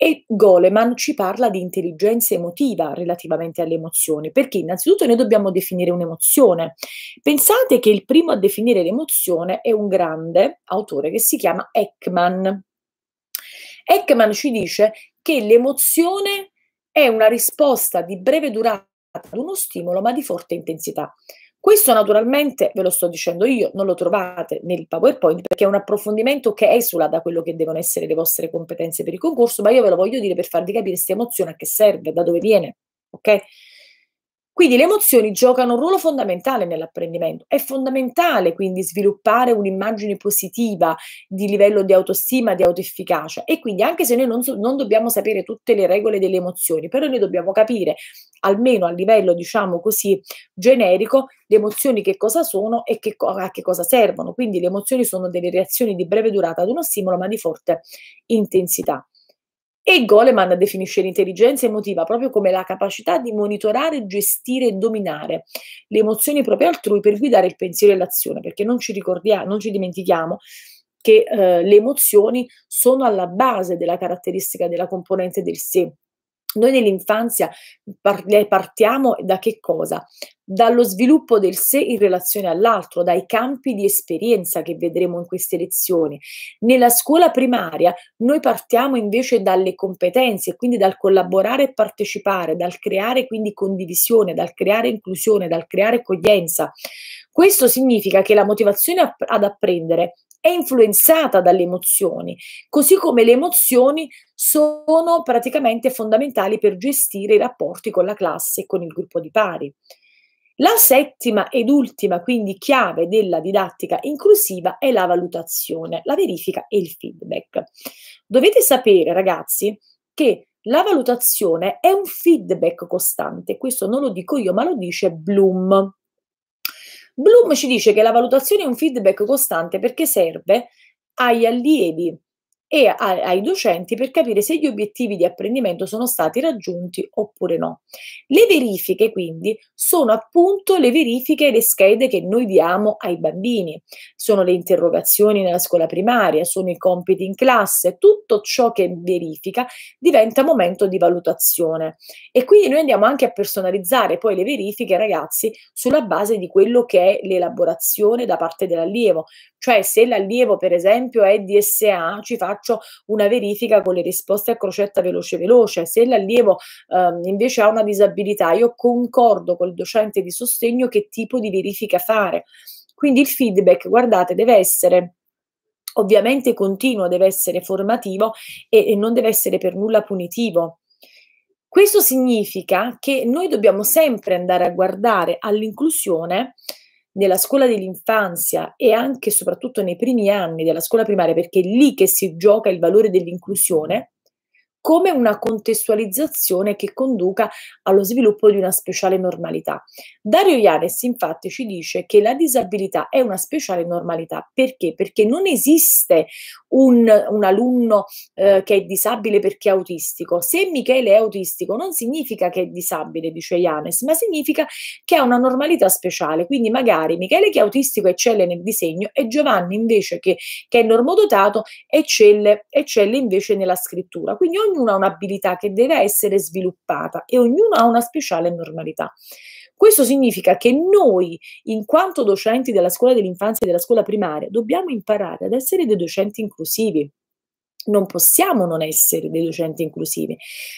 E Goleman ci parla di intelligenza emotiva relativamente alle emozioni, perché innanzitutto noi dobbiamo definire un'emozione. Pensate che il primo a definire l'emozione è un grande autore che si chiama Ekman. Ekman ci dice che l'emozione è una risposta di breve durata ad uno stimolo ma di forte intensità. Questo naturalmente ve lo sto dicendo io, non lo trovate nel PowerPoint perché è un approfondimento che esula da quello che devono essere le vostre competenze per il concorso, ma io ve lo voglio dire per farvi capire questa emozione a che serve, da dove viene, ok? Quindi le emozioni giocano un ruolo fondamentale nell'apprendimento. È fondamentale quindi sviluppare un'immagine positiva di livello di autostima, di autoefficacia e quindi anche se noi non, so, non dobbiamo sapere tutte le regole delle emozioni, però noi dobbiamo capire almeno a livello diciamo così generico le emozioni che cosa sono e che, a che cosa servono. Quindi le emozioni sono delle reazioni di breve durata ad uno stimolo ma di forte intensità. E Goleman definisce l'intelligenza emotiva proprio come la capacità di monitorare, gestire e dominare le emozioni proprie altrui per guidare il pensiero e l'azione, perché non ci ricordiamo, non ci dimentichiamo che eh, le emozioni sono alla base della caratteristica della componente del sé noi nell'infanzia partiamo da che cosa? Dallo sviluppo del sé in relazione all'altro, dai campi di esperienza che vedremo in queste lezioni. Nella scuola primaria noi partiamo invece dalle competenze, quindi dal collaborare e partecipare, dal creare quindi condivisione, dal creare inclusione, dal creare accoglienza. Questo significa che la motivazione ad apprendere è influenzata dalle emozioni, così come le emozioni sono praticamente fondamentali per gestire i rapporti con la classe e con il gruppo di pari. La settima ed ultima, quindi chiave della didattica inclusiva, è la valutazione, la verifica e il feedback. Dovete sapere, ragazzi, che la valutazione è un feedback costante, questo non lo dico io, ma lo dice Bloom. Bloom ci dice che la valutazione è un feedback costante perché serve agli allievi e a, ai docenti per capire se gli obiettivi di apprendimento sono stati raggiunti oppure no. Le verifiche quindi sono appunto le verifiche e le schede che noi diamo ai bambini, sono le interrogazioni nella scuola primaria, sono i compiti in classe, tutto ciò che verifica diventa momento di valutazione e quindi noi andiamo anche a personalizzare poi le verifiche ragazzi sulla base di quello che è l'elaborazione da parte dell'allievo, cioè se l'allievo per esempio è DSA ci fa faccio una verifica con le risposte a crocetta veloce veloce. Se l'allievo ehm, invece ha una disabilità, io concordo col docente di sostegno che tipo di verifica fare. Quindi il feedback, guardate, deve essere ovviamente continuo, deve essere formativo e, e non deve essere per nulla punitivo. Questo significa che noi dobbiamo sempre andare a guardare all'inclusione nella scuola dell'infanzia e anche e soprattutto nei primi anni della scuola primaria, perché è lì che si gioca il valore dell'inclusione, come una contestualizzazione che conduca allo sviluppo di una speciale normalità. Dario Ianes infatti ci dice che la disabilità è una speciale normalità perché? Perché non esiste un, un alunno eh, che è disabile perché è autistico. Se Michele è autistico non significa che è disabile, dice Ianes, ma significa che ha una normalità speciale. Quindi magari Michele che è autistico eccelle nel disegno e Giovanni invece che, che è normodotato eccelle, eccelle invece nella scrittura. Quindi ognuno ha un'abilità che deve essere sviluppata e ognuno ha una speciale normalità. Questo significa che noi, in quanto docenti della scuola dell'infanzia e della scuola primaria, dobbiamo imparare ad essere dei docenti inclusivi, non possiamo non essere dei docenti inclusivi,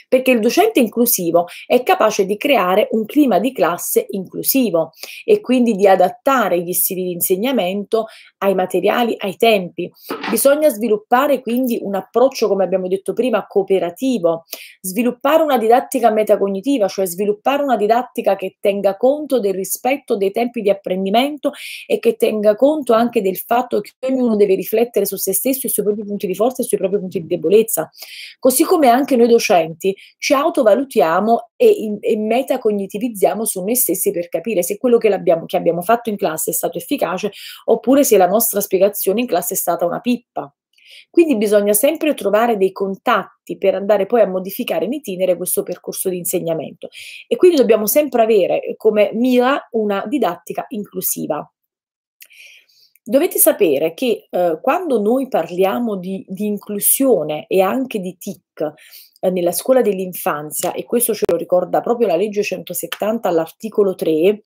perché il docente inclusivo è capace di creare un clima di classe inclusivo e quindi di adattare gli stili di insegnamento ai materiali, ai tempi. Bisogna sviluppare quindi un approccio, come abbiamo detto prima, cooperativo, sviluppare una didattica metacognitiva, cioè sviluppare una didattica che tenga conto del rispetto dei tempi di apprendimento e che tenga conto anche del fatto che ognuno deve riflettere su se stesso, sui propri punti di forza e sui propri punti di debolezza. Così come anche noi docenti ci autovalutiamo e, e metacognitivizziamo su noi stessi per capire se quello che, che abbiamo fatto in classe è stato efficace oppure se la nostra spiegazione in classe è stata una pippa. Quindi bisogna sempre trovare dei contatti per andare poi a modificare in itinere questo percorso di insegnamento. E quindi dobbiamo sempre avere come mira una didattica inclusiva. Dovete sapere che eh, quando noi parliamo di, di, inclusione e anche di TIC eh, nella scuola dell'infanzia, e questo ce lo ricorda proprio la legge 170 all'articolo 3,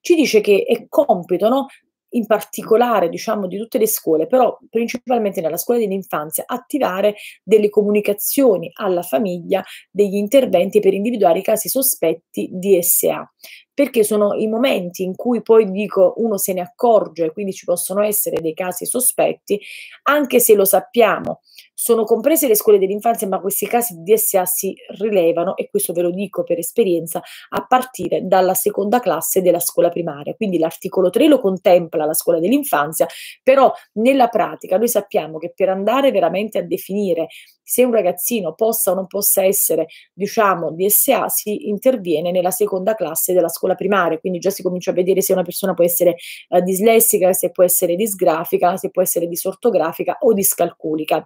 ci dice che è compito no, in particolare diciamo di tutte le scuole, però principalmente nella scuola dell'infanzia, attivare delle comunicazioni alla famiglia, degli interventi per individuare i casi sospetti di SA, perché sono i momenti in cui poi dico uno se ne accorge, quindi ci possono essere dei casi sospetti, anche se lo sappiamo sono comprese le scuole dell'infanzia, ma questi casi di DSA si rilevano, e questo ve lo dico per esperienza, a partire dalla seconda classe della scuola primaria. Quindi l'articolo 3 lo contempla la scuola dell'infanzia, però nella pratica noi sappiamo che per andare veramente a definire se un ragazzino possa o non possa essere, diciamo, DSA, si interviene nella seconda classe della scuola primaria, quindi già si comincia a vedere se una persona può essere eh, dislessica, se può essere disgrafica, se può essere disortografica o discalculica.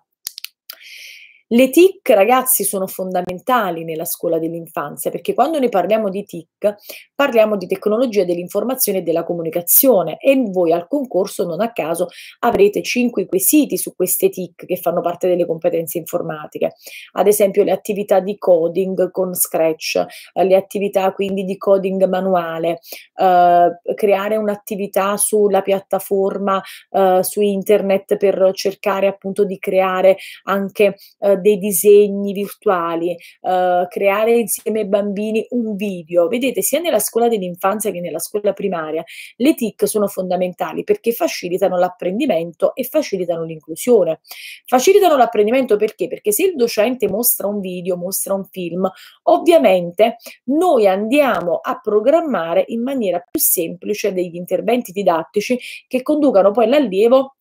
Le TIC, ragazzi, sono fondamentali nella scuola dell'infanzia perché quando noi parliamo di TIC parliamo di tecnologia dell'informazione e della comunicazione e voi al concorso non a caso avrete cinque quesiti su queste TIC che fanno parte delle competenze informatiche. Ad esempio le attività di coding con Scratch, eh, le attività quindi di coding manuale, eh, creare un'attività sulla piattaforma eh, su internet per cercare appunto di creare anche eh, dei disegni virtuali, eh, creare insieme ai bambini un video. Vedete, sia nella scuola dell'infanzia che nella scuola primaria, le TIC sono fondamentali perché facilitano l'apprendimento e facilitano l'inclusione. Facilitano l'apprendimento perché? Perché se il docente mostra un video, mostra un film, ovviamente noi andiamo a programmare in maniera più semplice degli interventi didattici che conducano poi l'allievo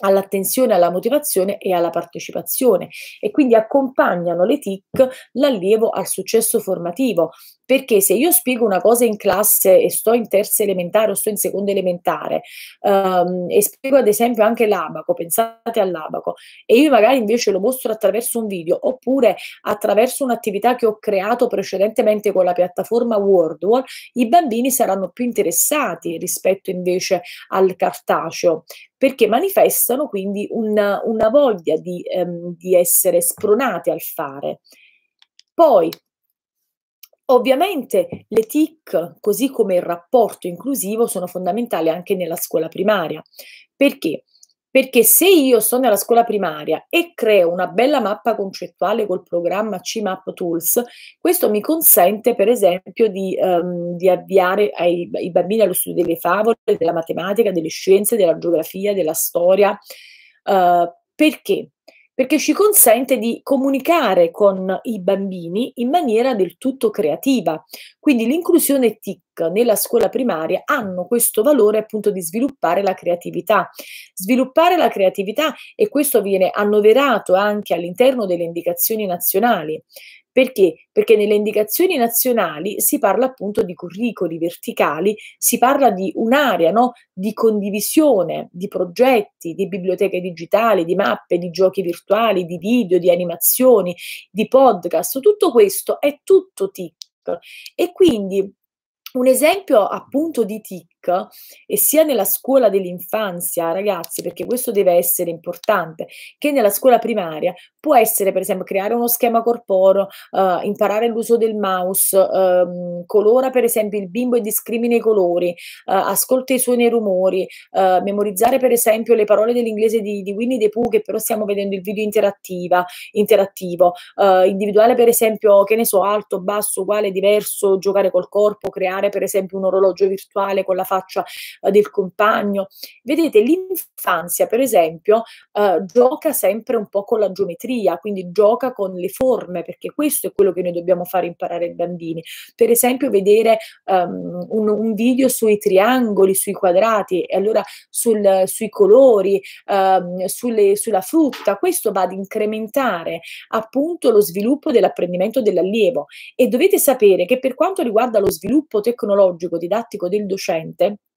all'attenzione, alla motivazione e alla partecipazione e quindi accompagnano le TIC l'allievo al successo formativo, perché se io spiego una cosa in classe e sto in terza elementare o sto in seconda elementare um, e spiego ad esempio anche l'abaco, pensate all'abaco, e io magari invece lo mostro attraverso un video oppure attraverso un'attività che ho creato precedentemente con la piattaforma WordWall, i bambini saranno più interessati rispetto invece al cartaceo perché manifestano quindi una, una voglia di, ehm, di essere spronati al fare. Poi Ovviamente le TIC, così come il rapporto inclusivo, sono fondamentali anche nella scuola primaria. Perché? Perché se io sto nella scuola primaria e creo una bella mappa concettuale col programma CMAP Tools, questo mi consente per esempio di, um, di avviare ai, ai bambini allo studio delle favole, della matematica, delle scienze, della geografia, della storia. Uh, perché? perché ci consente di comunicare con i bambini in maniera del tutto creativa. Quindi l'inclusione TIC nella scuola primaria hanno questo valore appunto di sviluppare la creatività. Sviluppare la creatività e questo viene annoverato anche all'interno delle indicazioni nazionali. Perché? Perché nelle indicazioni nazionali si parla appunto di curricoli verticali, si parla di un'area no? di condivisione di progetti, di biblioteche digitali, di mappe, di giochi virtuali, di video, di animazioni, di podcast. Tutto questo è tutto TIC. E quindi un esempio appunto di TIC e sia nella scuola dell'infanzia, ragazzi, perché questo deve essere importante, che nella scuola primaria può essere per esempio creare uno schema corporeo, uh, imparare l'uso del mouse, uh, colora per esempio il bimbo e discrimina i colori, uh, ascolta i suoni e i rumori, eh, memorizzare per esempio le parole dell'inglese di, di Winnie the Pooh che però stiamo vedendo il video interattiva, interattivo, individuale per esempio che ne so alto, basso, uguale, diverso, giocare col corpo, creare per esempio un orologio virtuale con la faccia faccia eh, del compagno. Vedete, l'infanzia, per esempio, eh, gioca sempre un po' con la geometria, quindi gioca con le forme, perché questo è quello che noi dobbiamo fare imparare ai bambini. Per esempio, vedere um, un, un, video sui triangoli, sui quadrati, e allora sul, sui colori, um, sulle, sulla frutta, questo va ad incrementare appunto lo sviluppo dell'apprendimento dell'allievo. E dovete sapere che per quanto riguarda lo sviluppo tecnologico didattico del docente, interested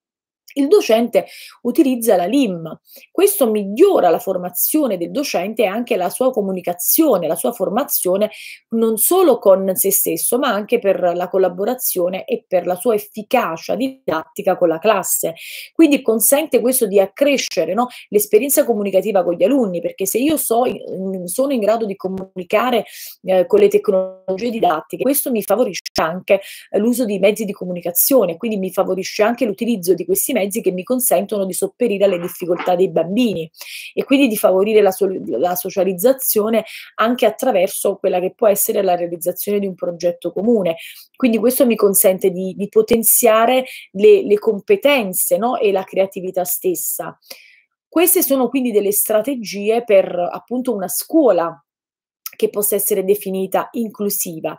il docente utilizza la LIM. Questo migliora la formazione del docente e anche la sua comunicazione, la sua formazione non solo con se stesso, ma anche per la collaborazione e per la sua efficacia didattica con la classe. Quindi consente questo di accrescere no? l'esperienza comunicativa con gli alunni, perché se io so, mhmm, sono in grado di comunicare eh, con le tecnologie didattiche, questo mi favorisce anche eh, l'uso di mezzi di comunicazione, quindi mi favorisce anche l'utilizzo di questi mezzi mezzi che mi consentono di sopperire alle difficoltà dei bambini e quindi di favorire la, so- la socializzazione anche attraverso quella che può essere la realizzazione di un progetto comune. Quindi questo mi consente di, di potenziare le, le competenze no? e la creatività stessa. Queste sono quindi delle strategie per appunto una scuola che possa essere definita inclusiva.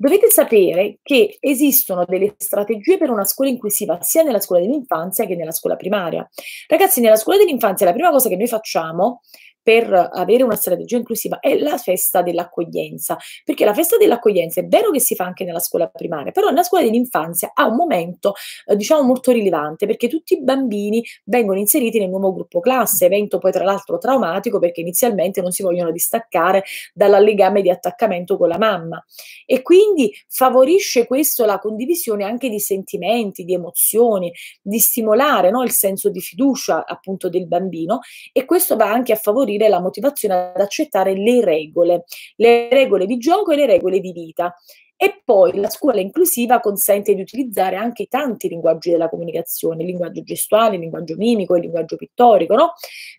Dovete sapere che esistono delle strategie per una scuola in cui si va sia nella scuola dell'infanzia che nella scuola primaria. Ragazzi, nella scuola dell'infanzia la prima cosa che noi facciamo per avere una strategia inclusiva è la festa dell'accoglienza, perché la festa dell'accoglienza è vero che si fa anche nella scuola primaria, però nella scuola dell'infanzia ha un momento eh, diciamo molto rilevante perché tutti i bambini vengono inseriti nel nuovo gruppo classe, evento poi tra l'altro traumatico perché inizialmente non si vogliono distaccare dal legame di attaccamento con la mamma e quindi favorisce questo la condivisione anche di sentimenti, di emozioni, di stimolare no, il senso di fiducia appunto del bambino e questo va anche a favorire aprire la motivazione ad accettare le regole, le regole di gioco e le regole di vita. E poi la scuola inclusiva consente di utilizzare anche tanti linguaggi della comunicazione, linguaggio gestuale, linguaggio mimico, linguaggio pittorico, no?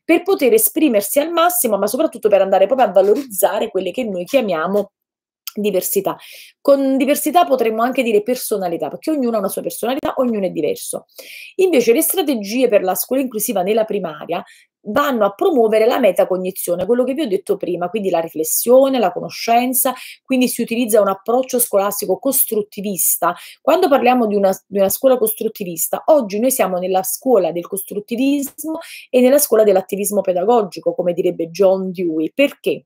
per poter esprimersi al massimo, ma soprattutto per andare proprio a valorizzare quelle che noi chiamiamo diversità. Con diversità potremmo anche dire personalità, perché ognuno ha una sua personalità, ognuno è diverso. Invece le strategie per la scuola inclusiva nella primaria vanno a promuovere la metacognizione, quello che vi ho detto prima, quindi la riflessione, la conoscenza, quindi si utilizza un approccio scolastico costruttivista. Quando parliamo di una, di una scuola costruttivista, oggi noi siamo nella scuola del costruttivismo e nella scuola dell'attivismo pedagogico, come direbbe John Dewey. Perché?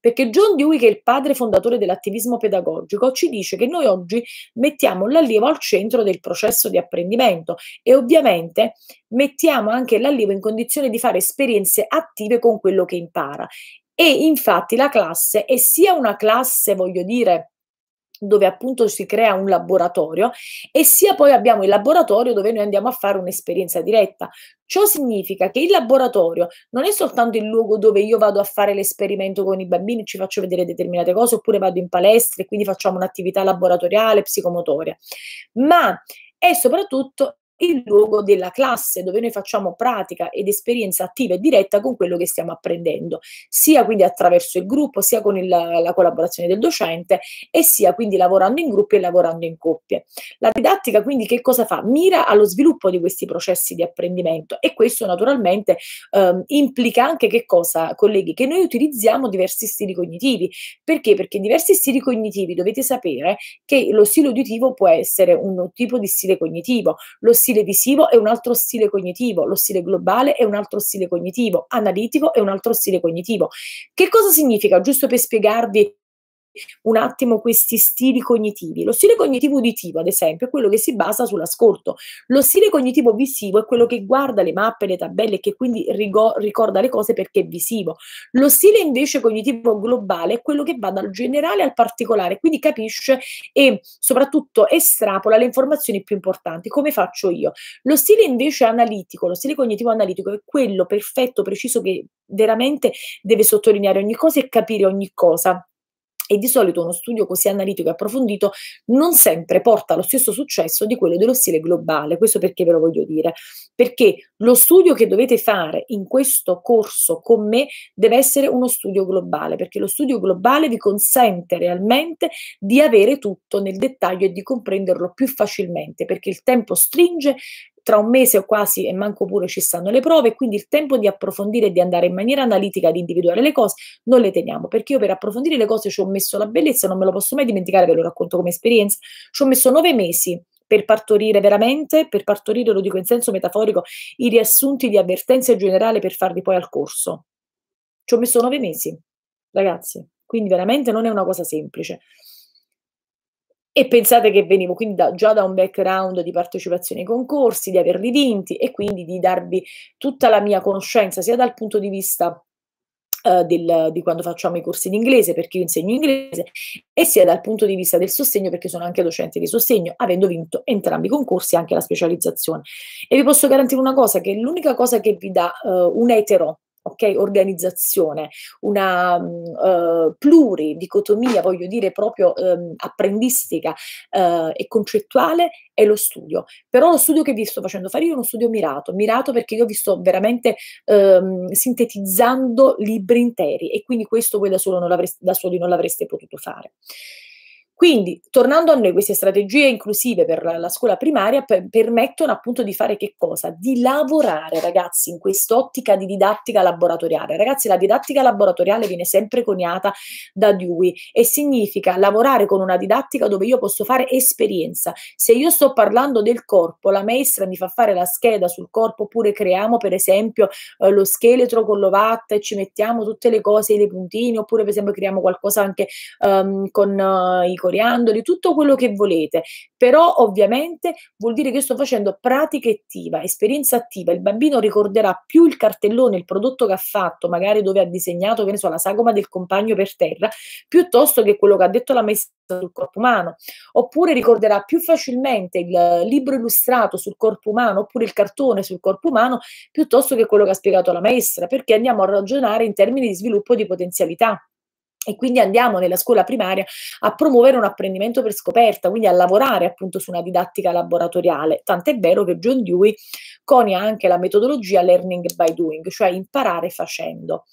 Perché John Dewey, che è il padre fondatore dell'attivismo pedagogico, ci dice che noi oggi mettiamo l'allievo al centro del processo di apprendimento e ovviamente mettiamo anche l'allievo in condizione di fare esperienze attive con quello che impara. E infatti la classe è sia una classe, voglio dire, dove appunto si crea un laboratorio e sia poi abbiamo il laboratorio dove noi andiamo a fare un'esperienza diretta. Ciò significa che il laboratorio non è soltanto il luogo dove io vado a fare l'esperimento con i bambini, ci faccio vedere determinate cose oppure vado in palestra e quindi facciamo un'attività laboratoriale, psicomotoria, ma è soprattutto il luogo della classe dove noi facciamo pratica ed esperienza attiva e diretta con quello che stiamo apprendendo, sia quindi attraverso il gruppo, sia con il, la collaborazione del docente e sia quindi lavorando in gruppi e lavorando in coppie. La didattica quindi che cosa fa? Mira allo sviluppo di questi processi di apprendimento e questo naturalmente ehm, implica anche che cosa, colleghi? Che noi utilizziamo diversi stili cognitivi. Perché? Perché diversi stili cognitivi dovete sapere che lo stile uditivo può essere un tipo di stile cognitivo, lo stile stile visivo è un altro stile cognitivo, lo stile globale è un altro stile cognitivo, analitico è un altro stile cognitivo. Che cosa significa, giusto per spiegarvi un attimo questi stili cognitivi. Lo stile cognitivo uditivo, ad esempio, è quello che si basa sull'ascolto. Lo stile cognitivo visivo è quello che guarda le mappe, le tabelle e che quindi rigo- ricorda le cose perché è visivo. Lo stile invece cognitivo globale è quello che va dal generale al particolare, quindi capisce e soprattutto estrapola le informazioni più importanti, come faccio io. Lo stile invece analitico, lo stile cognitivo analitico è quello perfetto, preciso che veramente deve sottolineare ogni cosa e capire ogni cosa e di solito uno studio così analitico e approfondito non sempre porta allo stesso successo di quello dello stile globale. Questo perché ve lo voglio dire? Perché lo studio che dovete fare in questo corso con me deve essere uno studio globale, perché lo studio globale vi consente realmente di avere tutto nel dettaglio e di comprenderlo più facilmente, perché il tempo stringe, tra un mese o quasi e manco pure ci stanno le prove, quindi il tempo di approfondire e di andare in maniera analitica, ad individuare le cose, non le teniamo, perché io per approfondire le cose ci ho messo la bellezza, non me lo posso mai dimenticare, ve lo racconto come esperienza, ci ho messo nove mesi per partorire veramente, per partorire, lo dico in senso metaforico, i riassunti di avvertenza generale per farli poi al corso. Ci ho messo nove mesi, ragazzi, quindi veramente non è una cosa semplice. E pensate che venivo quindi da, già da un background di partecipazione ai concorsi, di averli vinti e quindi di darvi tutta la mia conoscenza sia dal punto di vista eh, del, di quando facciamo i corsi di inglese perché io insegno inglese e sia dal punto di vista del sostegno perché sono anche docente di sostegno avendo vinto entrambi i concorsi e anche la specializzazione e vi posso garantire una cosa che l'unica cosa che vi dà eh, un etero okay, organizzazione, una uh, pluridicotomia, voglio dire proprio um, apprendistica uh, e concettuale, è lo studio. Però lo studio che vi sto facendo fare io è uno studio mirato, mirato perché io vi sto veramente um, sintetizzando libri interi e quindi questo voi da, solo non da soli non l'avreste potuto fare. Quindi, tornando a noi, queste strategie inclusive per la, la scuola primaria per, permettono appunto di fare che cosa? Di lavorare, ragazzi, in quest'ottica di didattica laboratoriale. Ragazzi, la didattica laboratoriale viene sempre coniata da Dewey e significa lavorare con una didattica dove io posso fare esperienza. Se io sto parlando del corpo, la maestra mi fa fare la scheda sul corpo oppure creiamo per esempio eh, lo scheletro con l'ovatta e ci mettiamo tutte le cose, le puntini, oppure per esempio creiamo qualcosa anche um, con uh, i coriandoli, tutto quello che volete, però ovviamente vuol dire che sto facendo pratica attiva, esperienza attiva, il bambino ricorderà più il cartellone, il prodotto che ha fatto, magari dove ha disegnato, che ne so, la sagoma del compagno per terra, piuttosto che quello che ha detto la maestra sul corpo umano, oppure ricorderà più facilmente il libro illustrato sul corpo umano oppure il cartone sul corpo umano piuttosto che quello che ha spiegato la maestra, perché andiamo a ragionare in termini di sviluppo di potenzialità. E quindi andiamo nella scuola primaria a promuovere un apprendimento per scoperta, quindi a lavorare appunto su una didattica laboratoriale. Tant'è vero che John Dewey conia anche la metodologia learning by doing, cioè imparare facendo.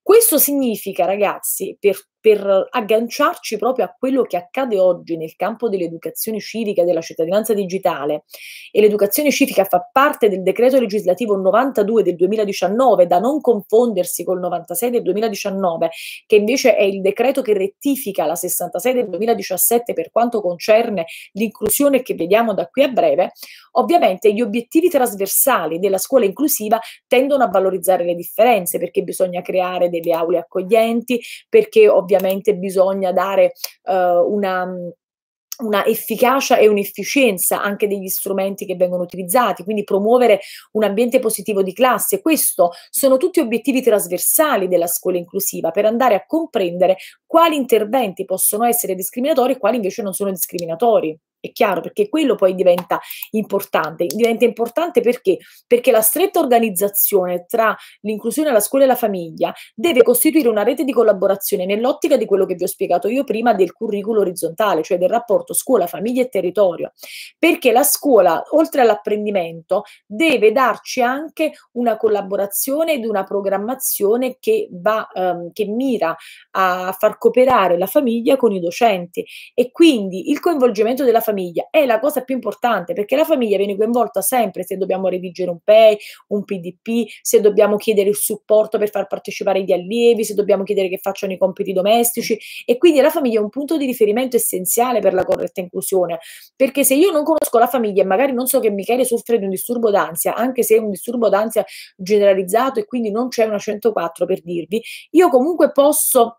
Questo significa, ragazzi, per per agganciarci proprio a quello che accade oggi nel campo dell'educazione civica, della cittadinanza digitale. E l'educazione civica fa parte del decreto legislativo 92 del 2019, da non confondersi col 96 del 2019, che invece è il decreto che rettifica la 66 del 2017 per quanto concerne l'inclusione che vediamo da qui a breve. Ovviamente gli obiettivi trasversali della scuola inclusiva tendono a valorizzare le differenze perché bisogna creare delle aule accoglienti, perché ovviamente ovviamente bisogna dare uh, una mhmm, una efficacia e un'efficienza anche degli strumenti che vengono utilizzati, quindi promuovere un ambiente positivo di classe. Questo sono tutti obiettivi trasversali della scuola inclusiva per andare a comprendere quali interventi possono essere discriminatori e quali invece non sono discriminatori è chiaro, perché quello poi diventa importante. Diventa importante perché? Perché la stretta organizzazione tra l'inclusione alla scuola e la famiglia deve costituire una rete di collaborazione nell'ottica di quello che vi ho spiegato io prima del curriculum orizzontale, cioè del rapporto scuola, famiglia e territorio, perché la scuola, oltre all'apprendimento, deve darci anche una collaborazione ed una programmazione che, va, ehm, che mira a far cooperare la famiglia con i docenti e quindi il coinvolgimento della famiglia famiglia è la cosa più importante perché la famiglia viene coinvolta sempre se dobbiamo redigere un PEI, un PDP, se dobbiamo chiedere il supporto per far partecipare gli allievi, se dobbiamo chiedere che facciano i compiti domestici e quindi la famiglia è un punto di riferimento essenziale per la corretta inclusione perché se io non conosco la famiglia e magari non so che Michele soffre di un disturbo d'ansia, anche se è un disturbo d'ansia generalizzato e quindi non c'è una 104 per dirvi, io comunque posso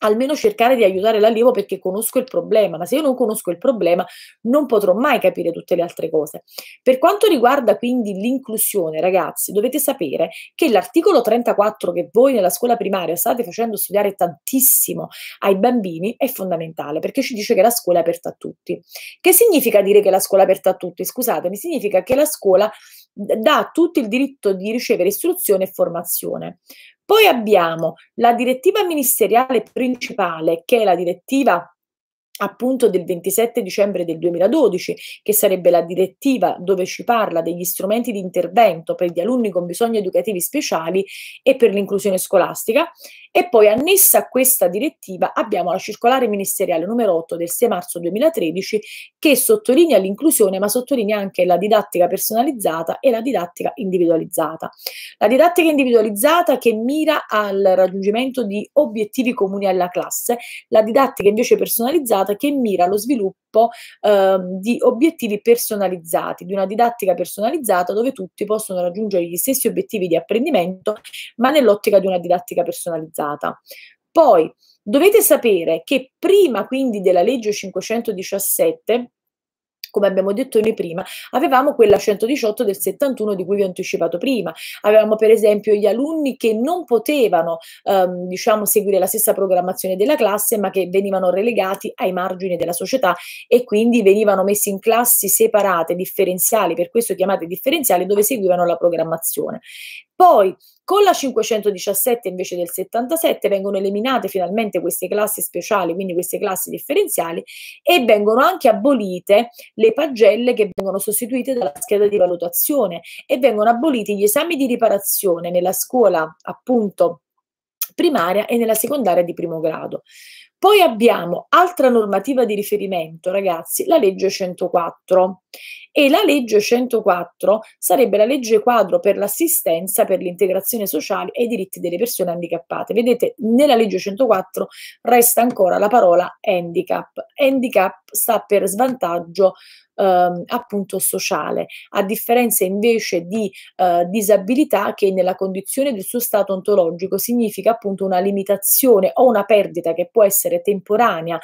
almeno cercare di aiutare l'allievo perché conosco il problema, ma se io non conosco il problema non potrò mai capire tutte le altre cose. Per quanto riguarda quindi l'inclusione, ragazzi, dovete sapere che l'articolo 34 che voi nella scuola primaria state facendo studiare tantissimo ai bambini è fondamentale perché ci dice che la scuola è aperta a tutti. Che significa dire che la scuola è aperta a tutti? Scusatemi, significa che la scuola dà a tutti il diritto di ricevere istruzione e formazione. Poi abbiamo la direttiva ministeriale principale, che è la direttiva appunto del 27 dicembre del 2012, che sarebbe la direttiva dove ci parla degli strumenti di intervento per gli alunni con bisogni educativi speciali e per l'inclusione scolastica, e poi annessa a questa direttiva abbiamo la circolare ministeriale numero 8 del 6 marzo 2013 che sottolinea l'inclusione ma sottolinea anche la didattica personalizzata e la didattica individualizzata. La didattica individualizzata che mira al raggiungimento di obiettivi comuni alla classe, la didattica invece personalizzata che mira allo sviluppo gruppo eh, di obiettivi personalizzati, di una didattica personalizzata dove tutti possono raggiungere gli stessi obiettivi di apprendimento, ma nell'ottica di una didattica personalizzata. Poi dovete sapere che prima quindi della legge 517 come abbiamo detto noi prima, avevamo quella 118 del 71 di cui vi ho anticipato prima, avevamo per esempio gli alunni che non potevano ehm, diciamo, seguire la stessa programmazione della classe ma che venivano relegati ai margini della società e quindi venivano messi in classi separate, differenziali, per questo chiamate differenziali, dove seguivano la programmazione. Poi con la 517 invece del 77 vengono eliminate finalmente queste classi speciali, quindi queste classi differenziali, e vengono anche abolite le pagelle che vengono sostituite dalla scheda di valutazione e vengono aboliti gli esami di riparazione nella scuola appunto primaria e nella secondaria di primo grado. Poi abbiamo altra normativa di riferimento, ragazzi, la legge 104. E la legge 104 sarebbe la legge quadro per l'assistenza, per l'integrazione sociale e i diritti delle persone handicappate. Vedete, nella legge 104 resta ancora la parola handicap. Handicap sta per svantaggio ehm, appunto sociale, a differenza invece di eh, disabilità che nella condizione del suo stato ontologico significa appunto una limitazione o una perdita che può essere temporanea eh,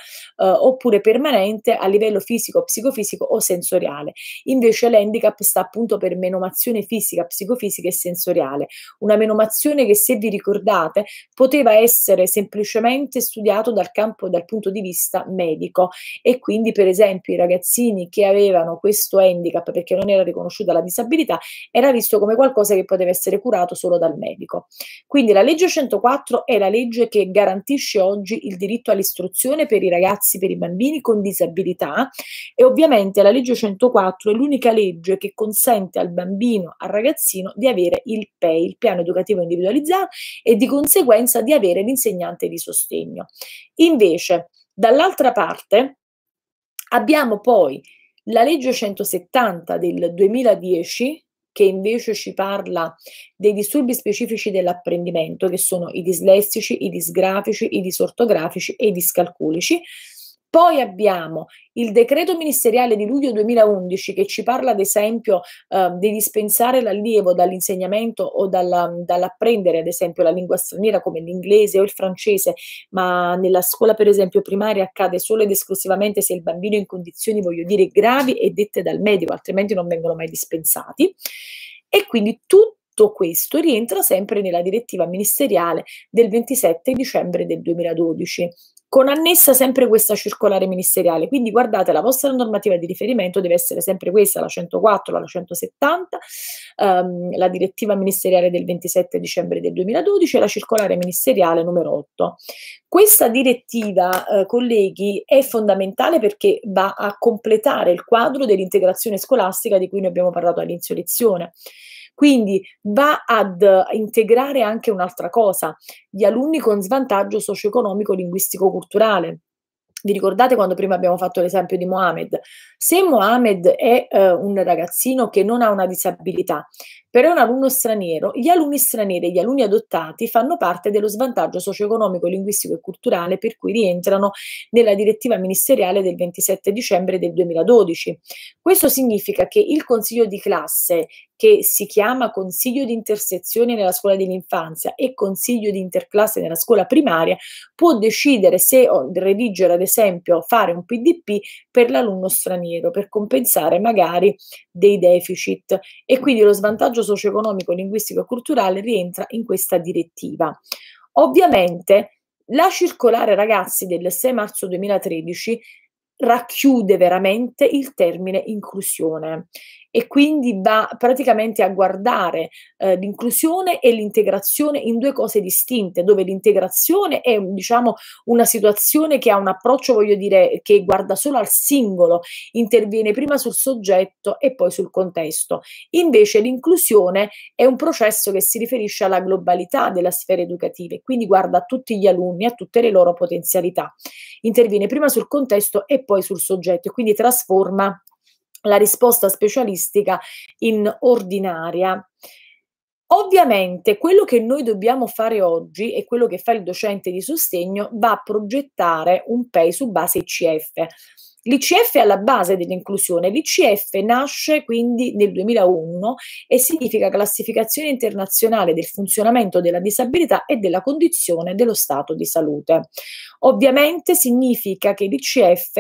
oppure permanente a livello fisico, psicofisico o sensoriale. Invece l'handicap sta appunto per menomazione fisica, psicofisica e sensoriale, una menomazione che se vi ricordate poteva essere semplicemente studiato dal campo dal punto di vista medico e quindi per esempio i ragazzini che avevano avevano questo handicap perché non era riconosciuta la disabilità era visto come qualcosa che poteva essere curato solo dal medico. Quindi la legge 104 è la legge che garantisce oggi il diritto all'istruzione per i ragazzi, per i bambini con disabilità e ovviamente la legge 104 è l'unica legge che consente al bambino, al ragazzino di avere il PEI, il piano educativo individualizzato e di conseguenza di avere l'insegnante di sostegno. Invece, dall'altra parte abbiamo poi la legge 170 del 2010, che invece ci parla dei disturbi specifici dell'apprendimento, che sono i dislessici, i disgrafici, i disortografici e i discalculici, poi abbiamo il decreto ministeriale di luglio 2011 che ci parla ad esempio eh, di dispensare l'allievo dall'insegnamento o dalla, dall'apprendere ad esempio la lingua straniera come l'inglese o il francese, ma nella scuola per esempio primaria accade solo ed esclusivamente se il bambino è in condizioni, voglio dire, gravi e dette dal medico, altrimenti non vengono mai dispensati. E quindi tutto tutto questo rientra sempre nella direttiva ministeriale del 27 dicembre del 2012 con annessa sempre questa circolare ministeriale. Quindi guardate, la vostra normativa di riferimento deve essere sempre questa, la 104, la 170, ehm, la direttiva ministeriale del 27 dicembre del 2012 e la circolare ministeriale numero 8. Questa direttiva, eh, colleghi, è fondamentale perché va a completare il quadro dell'integrazione scolastica di cui noi abbiamo parlato all'inizio lezione. Quindi va ad integrare anche un'altra cosa, gli alunni con svantaggio socio-economico linguistico-culturale. Vi ricordate quando prima abbiamo fatto l'esempio di Mohamed? Se Mohamed è eh, un ragazzino che non ha una disabilità, per un alunno straniero, gli alunni stranieri e gli alunni adottati fanno parte dello svantaggio socio-economico, linguistico e culturale per cui rientrano nella direttiva ministeriale del 27 dicembre del 2012. Questo significa che il consiglio di classe che si chiama consiglio di intersezione nella scuola dell'infanzia e consiglio di interclasse nella scuola primaria, può decidere se redigere, ad esempio, fare un PDP per l'alunno straniero per compensare magari dei deficit. E quindi lo svantaggio socio-economico, linguistico e culturale rientra in questa direttiva. Ovviamente la circolare ragazzi del 6 marzo 2013 racchiude veramente il termine inclusione e quindi va praticamente a guardare eh, l'inclusione e l'integrazione in due cose distinte, dove l'integrazione è diciamo, una situazione che ha un approccio, voglio dire, che guarda solo al singolo, interviene prima sul soggetto e poi sul contesto. Invece l'inclusione è un processo che si riferisce alla globalità della sfera educativa e quindi guarda a tutti gli alunni, a tutte le loro potenzialità. Interviene prima sul contesto e poi sul soggetto e quindi trasforma la risposta specialistica in ordinaria. Ovviamente quello che noi dobbiamo fare oggi e quello che fa il docente di sostegno va a progettare un PEI su base ICF. L'ICF è alla base dell'inclusione, l'ICF nasce quindi nel 2001 e significa classificazione internazionale del funzionamento della disabilità e della condizione dello stato di salute. Ovviamente significa che l'ICF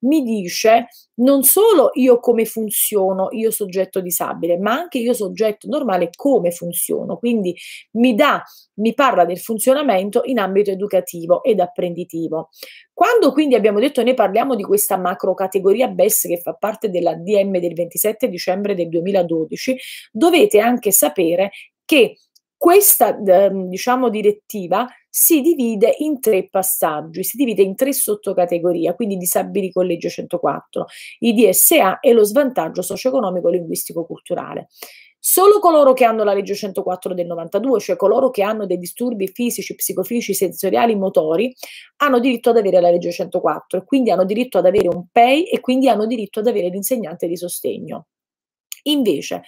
mi dice non solo io come funziono, io soggetto disabile, ma anche io soggetto normale come funziono. Quindi mi, dà, mi parla del funzionamento in ambito educativo ed apprenditivo. Quando quindi abbiamo detto ne parliamo di questa macro categoria BES che fa parte della DM del 27 dicembre del 2012, dovete anche sapere che questa diciamo direttiva si divide in tre passaggi, si divide in tre sottocategorie, quindi disabili con legge 104, i DSA e lo svantaggio socio-economico linguistico-culturale. Solo coloro che hanno la legge 104 del 92, cioè coloro che hanno dei disturbi fisici, psicofisici, sensoriali, motori, hanno diritto ad avere la legge 104 e quindi hanno diritto ad avere un PEI e quindi hanno diritto ad avere l'insegnante di sostegno. Invece,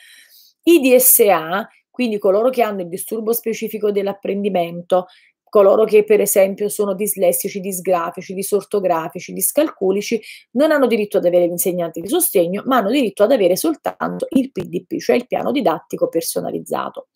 i DSA, quindi coloro che hanno il disturbo specifico dell'apprendimento, coloro che per esempio sono dislessici, disgrafici, disortografici, discalculici, non hanno diritto ad avere l'insegnante di sostegno, ma hanno diritto ad avere soltanto il PDP, cioè il piano didattico personalizzato.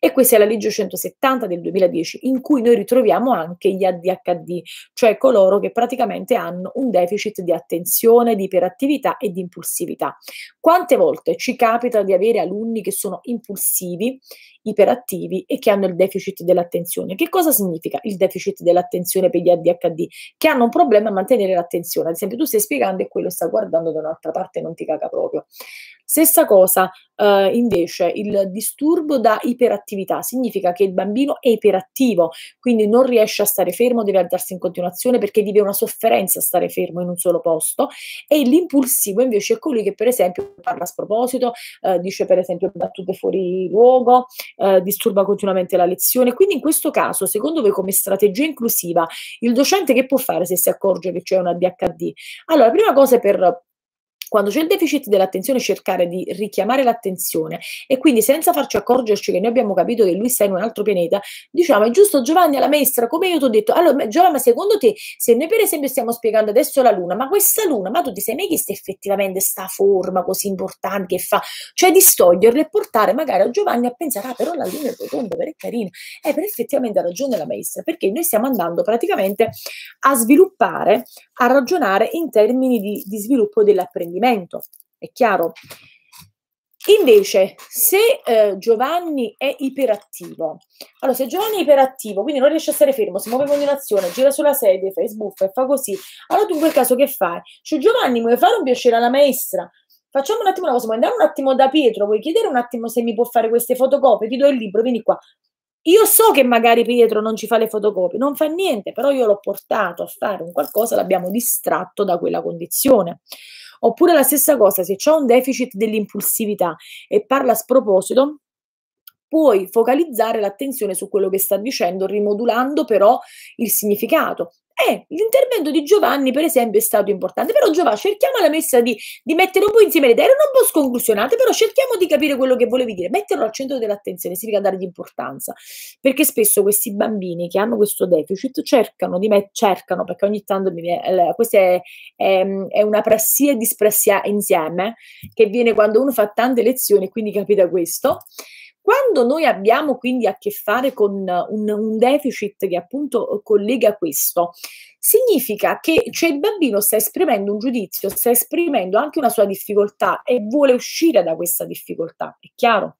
E questa è la legge 170 del 2010, in cui noi ritroviamo anche gli ADHD, cioè coloro che praticamente hanno un deficit di attenzione, di iperattività e di impulsività. Quante volte ci capita di avere alunni che sono impulsivi, iperattivi e che hanno il deficit dell'attenzione? Che cosa significa? significa il deficit dell'attenzione per gli ADHD, che hanno un problema a mantenere l'attenzione. Ad esempio, tu stai spiegando e quello sta guardando da un'altra parte e non ti caga proprio. Stessa cosa, eh, invece, il disturbo da iperattività significa che il bambino è iperattivo, quindi non riesce a stare fermo, deve andarsi in continuazione perché vive una sofferenza stare fermo in un solo posto. E l'impulsivo, invece, è colui che, per esempio, parla a sproposito, eh, dice, per esempio, battute fuori luogo, eh, disturba continuamente la lezione. Quindi, in questo caso, secondo voi, come strategia inclusiva, il docente che può fare se si accorge che c'è un ADHD? Allora, prima cosa per quando c'è il deficit dell'attenzione, cercare di richiamare l'attenzione e quindi senza farci accorgerci che noi abbiamo capito che lui sta in un altro pianeta, diciamo è giusto Giovanni alla maestra, come io ti ho detto, allora Giovanni, ma secondo te se noi per esempio stiamo spiegando adesso la luna, ma questa luna, ma tu ti sei mai chiesto effettivamente sta forma così importante che fa? Cioè distoglierla e portare magari a Giovanni a pensare, ah però la luna è rotonda, però è carina. è eh, per effettivamente ha ragione la maestra, perché noi stiamo andando praticamente a sviluppare, a ragionare in termini di, di sviluppo dell'apprendimento fallimento, è chiaro. Invece, se eh, Giovanni è iperattivo, allora se Giovanni è iperattivo, quindi non riesce a stare fermo, si muove con un'azione, gira sulla sedia, fa sbuffa e fa così, allora tu in quel caso che fai? Cioè Giovanni vuoi fare un piacere alla maestra, facciamo un attimo una cosa, vuoi andare un attimo da Pietro, vuoi chiedere un attimo se mi può fare queste fotocopie, ti do il libro, vieni qua. Io so che magari Pietro non ci fa le fotocopie, non fa niente, però io l'ho portato a fare un qualcosa, l'abbiamo distratto da quella condizione. Oppure la stessa cosa, se c'è un deficit dell'impulsività e parla a sproposito, puoi focalizzare l'attenzione su quello che sta dicendo, rimodulando però il significato. Eh, l'intervento di Giovanni, per esempio, è stato importante. Però, Giovanni, cerchiamo alla messa di, di, mettere un po' insieme le idee. Erano un po' sconclusionate, però cerchiamo di capire quello che volevi dire. Metterlo al centro dell'attenzione significa dargli importanza. Perché spesso questi bambini che hanno questo deficit cercano di me, cercano, perché ogni tanto mi viene, questa è, è, è una prassia e disprassia insieme, che viene quando uno fa tante lezioni quindi capita questo quando noi abbiamo quindi a che fare con eh, un, un deficit che appunto eh, collega questo, significa che cioè, il bambino sta esprimendo un giudizio, sta esprimendo anche una sua difficoltà e vuole uscire da questa difficoltà, è chiaro?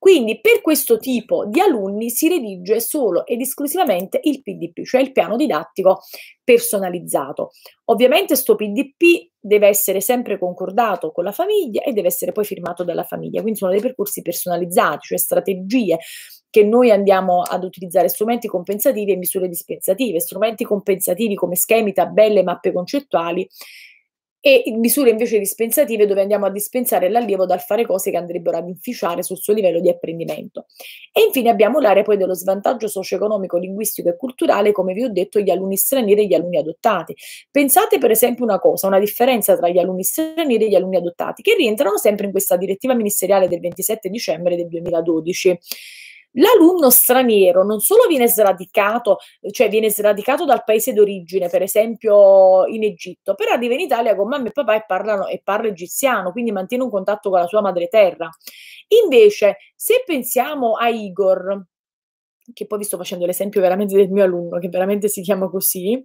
Quindi per questo tipo di alunni si redige solo ed esclusivamente il PDP, cioè il piano didattico personalizzato. Ovviamente sto PDP deve essere sempre concordato con la famiglia e deve essere poi firmato dalla famiglia, quindi sono dei percorsi personalizzati, cioè strategie che noi andiamo ad utilizzare strumenti compensativi e misure dispensative, strumenti compensativi come schemi, tabelle, mappe concettuali e misure invece dispensative dove andiamo a dispensare l'allievo dal fare cose che andrebbero ad inficiare sul suo livello di apprendimento. E infine abbiamo l'area poi dello svantaggio socio-economico, linguistico e culturale, come vi ho detto, gli alunni stranieri e gli alunni adottati. Pensate per esempio una cosa, una differenza tra gli alunni stranieri e gli alunni adottati, che rientrano sempre in questa direttiva ministeriale del 27 dicembre del 2012 L'alunno straniero non solo viene sradicato, cioè viene sradicato dal paese d'origine, per esempio in Egitto, però arriva in Italia con mamma e papà e, parlano, e parla egiziano, quindi mantiene un contatto con la sua madreterra. Invece, se pensiamo a Igor, che poi vi sto facendo l'esempio veramente del mio alunno, che veramente si chiama così,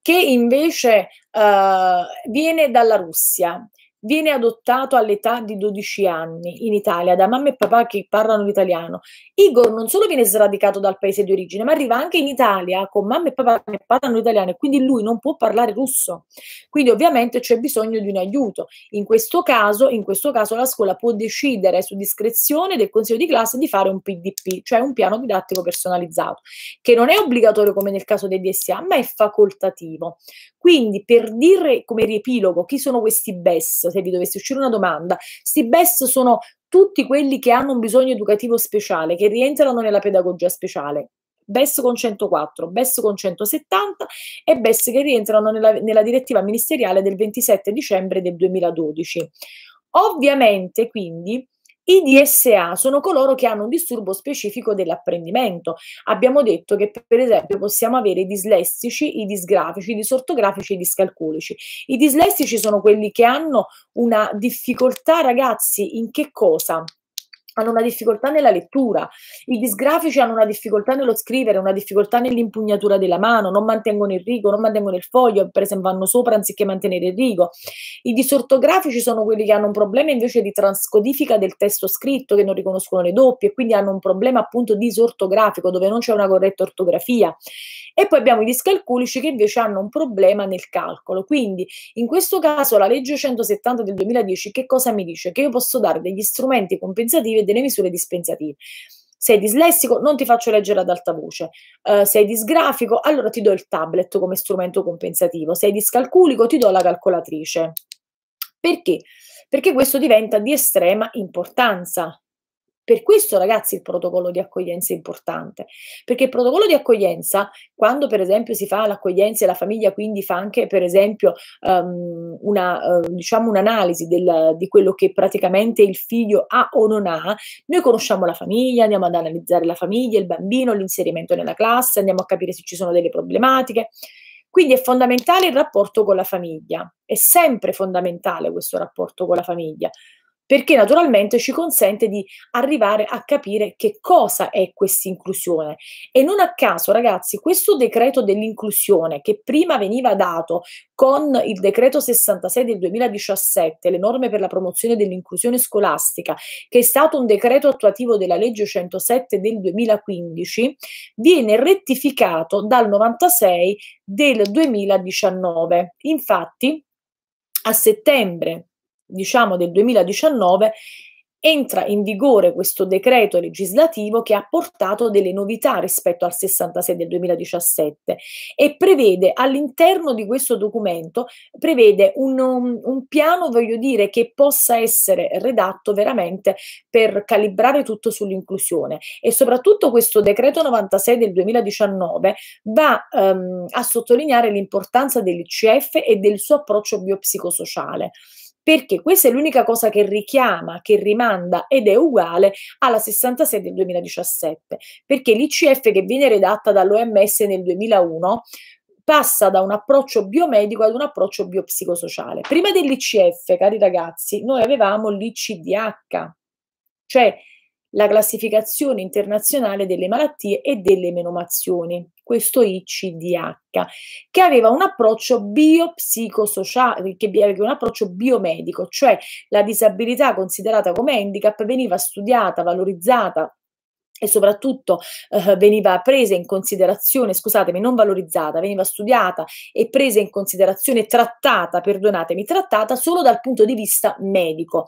che invece uh, viene dalla Russia viene adottato all'età di 12 anni in Italia da mamma e papà che parlano l'italiano. Igor non solo viene sradicato dal paese di origine, ma arriva anche in Italia con mamma e papà che parlano italiano e quindi lui non può parlare russo. Quindi ovviamente c'è bisogno di un aiuto. In questo caso, in questo caso la scuola può decidere su discrezione del consiglio di classe di fare un PDP, cioè un piano didattico personalizzato, che non è obbligatorio come nel caso dei DSA, ma è facoltativo. Quindi per dire come riepilogo chi sono questi BES, BES, se vi dovesse uscire una domanda, questi BES sono tutti quelli che hanno un bisogno educativo speciale, che rientrano nella pedagogia speciale. BES con 104, BES con 170 e BES che rientrano nella, nella direttiva ministeriale del 27 dicembre del 2012. Ovviamente, quindi, i DSA sono coloro che hanno un disturbo specifico dell'apprendimento. Abbiamo detto che per esempio possiamo avere i dislessici, i disgrafici, i disortografici e i discalculici. I dislessici sono quelli che hanno una difficoltà, ragazzi, in che cosa? hanno una difficoltà nella lettura, i disgrafici hanno una difficoltà nello scrivere, una difficoltà nell'impugnatura della mano, non mantengono il rigo, non mantengono il foglio, per esempio vanno sopra anziché mantenere il rigo. I disortografici sono quelli che hanno un problema invece di transcodifica del testo scritto, che non riconoscono le doppie, quindi hanno un problema appunto disortografico, dove non c'è una corretta ortografia. E poi abbiamo i discalculici che invece hanno un problema nel calcolo. Quindi in questo caso la legge 170 del 2010 che cosa mi dice? Che io posso dare degli strumenti compensativi delle misure dispensative. Sei dislessico, non ti faccio leggere ad alta voce. Uh, sei disgrafico, allora ti do il tablet come strumento compensativo. Sei discalculico, ti do la calcolatrice. Perché? Perché questo diventa di estrema importanza per questo, ragazzi, il protocollo di accoglienza è importante, perché il protocollo di accoglienza, quando per esempio si fa l'accoglienza e la famiglia quindi fa anche per esempio um, una, uh, diciamo un'analisi del, di quello che praticamente il figlio ha o non ha, noi conosciamo la famiglia, andiamo ad analizzare la famiglia, il bambino, l'inserimento nella classe, andiamo a capire se ci sono delle problematiche. Quindi è fondamentale il rapporto con la famiglia, è sempre fondamentale questo rapporto con la famiglia perché naturalmente ci consente di arrivare a capire che cosa è questa inclusione. E non a caso, ragazzi, questo decreto dell'inclusione che prima veniva dato con il decreto 66 del 2017, le norme per la promozione dell'inclusione scolastica, che è stato un decreto attuativo della legge 107 del 2015, viene rettificato dal 96 del 2019. Infatti, a settembre diciamo del 2019 entra in vigore questo decreto legislativo che ha portato delle novità rispetto al 66 del 2017 e prevede all'interno di questo documento prevede un, um, un, piano, voglio dire, che possa essere redatto veramente per calibrare tutto sull'inclusione e soprattutto questo decreto 96 del 2019 va ehm, a sottolineare l'importanza dell'ICF e del suo approccio biopsicosociale perché questa è l'unica cosa che richiama, che rimanda ed è uguale alla 66 del 2017, perché l'ICF che viene redatta dall'OMS nel 2001 passa da un approccio biomedico ad un approccio biopsicosociale. Prima dell'ICF, cari ragazzi, noi avevamo l'ICDH, cioè la classificazione internazionale delle malattie e delle menomazioni questo ICDH, che aveva un approccio biopsicosociale, che aveva un approccio biomedico, cioè la disabilità considerata come handicap veniva studiata, valorizzata, e soprattutto eh, veniva presa in considerazione, scusatemi, non valorizzata, veniva studiata e presa in considerazione, trattata, perdonatemi, trattata solo dal punto di vista medico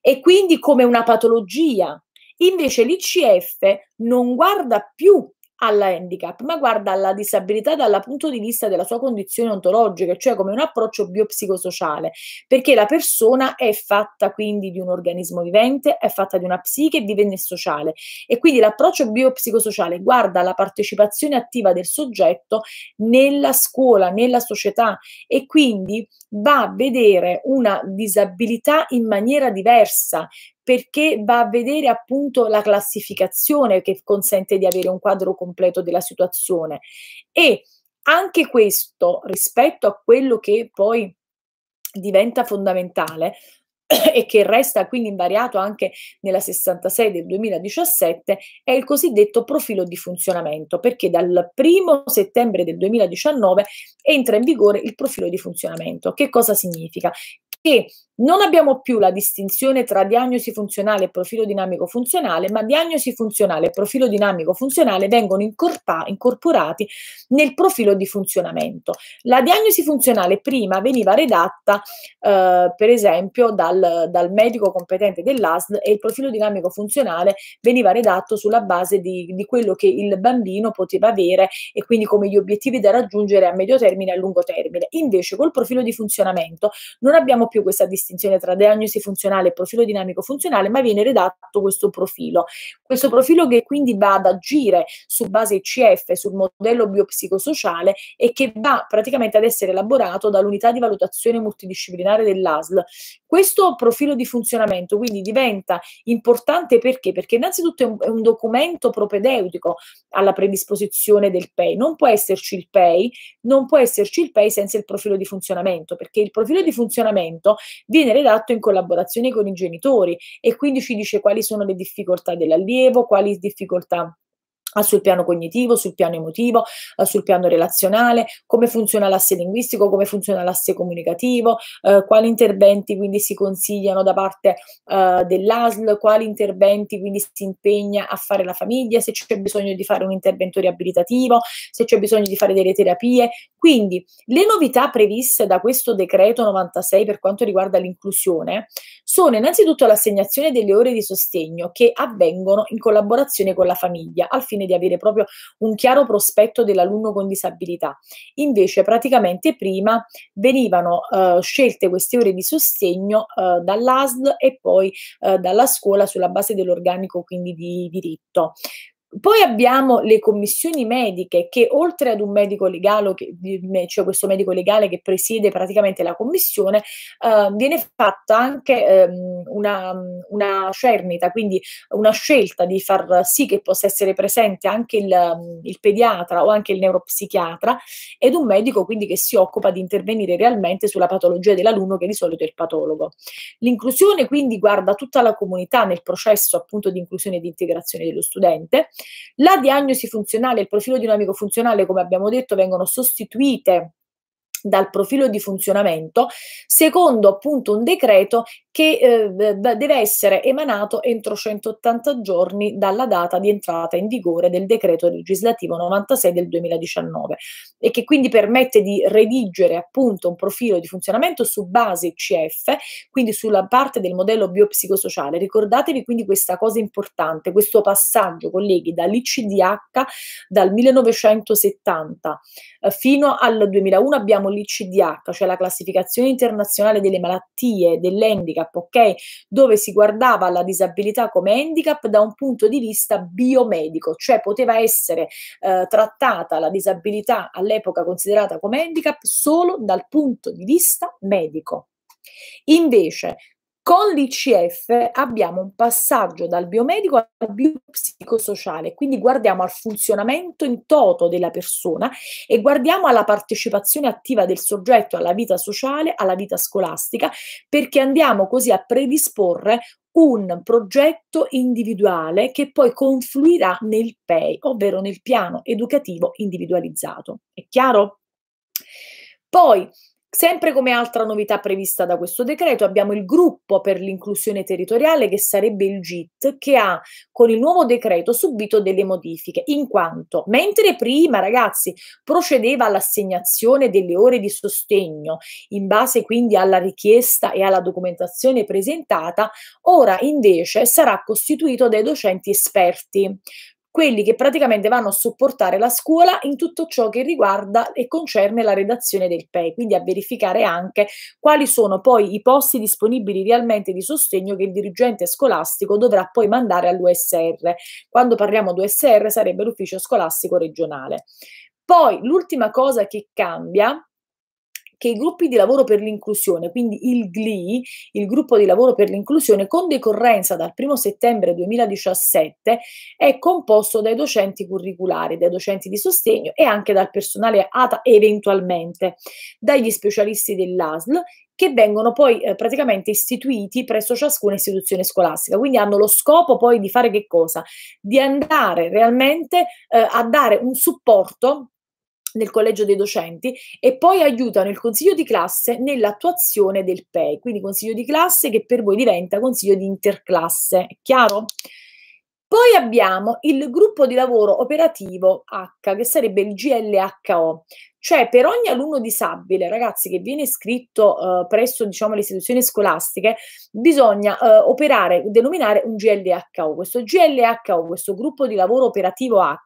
e quindi come una patologia. Invece l'ICF non guarda più alla handicap, ma guarda alla disabilità dal punto di vista della sua condizione ontologica, cioè come un approccio biopsicosociale, perché la persona è fatta quindi di un organismo vivente, è fatta di una psiche vivente e sociale e quindi l'approccio biopsicosociale guarda la partecipazione attiva del soggetto nella scuola, nella società e quindi va a vedere una disabilità in maniera diversa, perché va a vedere appunto la classificazione che consente di avere un quadro completo della situazione e anche questo rispetto a quello che poi diventa fondamentale e che resta quindi invariato anche nella 66 del 2017 è il cosiddetto profilo di funzionamento perché dal 1 settembre del 2019 entra in vigore il profilo di funzionamento. Che cosa significa? Che non abbiamo più la distinzione tra diagnosi funzionale e profilo dinamico funzionale, ma diagnosi funzionale e profilo dinamico funzionale vengono incorpa- incorporati nel profilo di funzionamento. La diagnosi funzionale prima veniva redatta, eh, per esempio, dal, dal medico competente dell'ASL e il profilo dinamico funzionale veniva redatto sulla base di, di quello che il bambino poteva avere e quindi come gli obiettivi da raggiungere a medio termine e a lungo termine. Invece col profilo di funzionamento non abbiamo più questa distinzione distinzione tra diagnosi funzionale e profilo dinamico funzionale, ma viene redatto questo profilo. Questo profilo che quindi va ad agire su base ICF, sul modello biopsicosociale e che va praticamente ad essere elaborato dall'unità di valutazione multidisciplinare dell'ASL. Questo profilo di funzionamento quindi diventa importante perché? Perché innanzitutto è un, è un documento propedeutico alla predisposizione del PEI. Non può esserci il PEI, non può esserci il PEI senza il profilo di funzionamento, perché il profilo di funzionamento viene redatto in collaborazione con i genitori e quindi ci dice quali sono le difficoltà dell'allievo, quali difficoltà Ah, sul piano cognitivo, sul piano emotivo, eh, sul piano relazionale, come funziona l'asse linguistico, come funziona l'asse comunicativo, eh, quali interventi quindi si consigliano da parte eh, dell'ASL, quali interventi quindi si impegna a fare la famiglia, se c'è bisogno di fare un intervento riabilitativo, se c'è bisogno di fare delle terapie. Quindi le novità previste da questo decreto 96 per quanto riguarda l'inclusione sono innanzitutto l'assegnazione delle ore di sostegno che avvengono in collaborazione con la famiglia al fine fine di avere proprio un chiaro prospetto dell'alunno con disabilità. Invece praticamente prima venivano eh, scelte queste ore di sostegno eh, dall'ASL e poi eh, dalla scuola sulla base dell'organico quindi di diritto. Poi abbiamo le commissioni mediche che oltre ad un medico legale, cioè questo medico legale che presiede praticamente la commissione, eh, viene fatta anche eh, una, una, cernita, quindi una scelta di far sì che possa essere presente anche il, il, pediatra o anche il neuropsichiatra ed un medico quindi che si occupa di intervenire realmente sulla patologia dell'alunno che di solito è il patologo. L'inclusione quindi guarda tutta la comunità nel processo appunto di inclusione e di integrazione dello studente la diagnosi funzionale e il profilo dinamico funzionale, come abbiamo detto, vengono sostituite dal profilo di funzionamento secondo appunto un decreto che eh, deve essere emanato entro 180 giorni dalla data di entrata in vigore del decreto legislativo 96 del 2019 e che quindi permette di redigere appunto un profilo di funzionamento su base CF, quindi sulla parte del modello biopsicosociale. Ricordatevi quindi questa cosa importante, questo passaggio, colleghi, dall'ICDH dal 1970 eh, fino al 2001 abbiamo l'ICDH, cioè la classificazione internazionale delle malattie, dell'endica handicap, ok? Dove si guardava la disabilità come handicap da un punto di vista biomedico, cioè poteva essere eh, trattata la disabilità all'epoca considerata come handicap solo dal punto di vista medico. Invece, con l'ICF abbiamo un passaggio dal biomedico al biopsicosociale, quindi guardiamo al funzionamento in toto della persona e guardiamo alla partecipazione attiva del soggetto alla vita sociale, alla vita scolastica, perché andiamo così a predisporre un progetto individuale che poi confluirà nel PEI, ovvero nel piano educativo individualizzato. È chiaro? Poi Sempre come altra novità prevista da questo decreto abbiamo il gruppo per l'inclusione territoriale che sarebbe il GIT che ha con il nuovo decreto subito delle modifiche in quanto mentre prima ragazzi procedeva all'assegnazione delle ore di sostegno in base quindi alla richiesta e alla documentazione presentata ora invece sarà costituito dai docenti esperti quelli che praticamente vanno a supportare la scuola in tutto ciò che riguarda e concerne la redazione del PEI, quindi a verificare anche quali sono poi i posti disponibili realmente di sostegno che il dirigente scolastico dovrà poi mandare all'USR. Quando parliamo di USR sarebbe l'ufficio scolastico regionale. Poi l'ultima cosa che cambia che i gruppi di lavoro per l'inclusione, quindi il GLI, il gruppo di lavoro per l'inclusione, con decorrenza dal 1 settembre 2017, è composto dai docenti curriculari, dai docenti di sostegno e anche dal personale ATA eventualmente, dagli specialisti dell'ASL che vengono poi eh, praticamente istituiti presso ciascuna istituzione scolastica. Quindi hanno lo scopo poi di fare che cosa? Di andare realmente eh, a dare un supporto nel collegio dei docenti e poi aiutano il consiglio di classe nell'attuazione del PEI, quindi consiglio di classe che per voi diventa consiglio di interclasse, è chiaro? Poi abbiamo il gruppo di lavoro operativo H, che sarebbe il GLHO. Cioè, per ogni alunno disabile, ragazzi, che viene iscritto eh, presso diciamo, le istituzioni scolastiche, bisogna eh, operare, denominare un GLHO. Questo GLHO, questo gruppo di lavoro operativo H,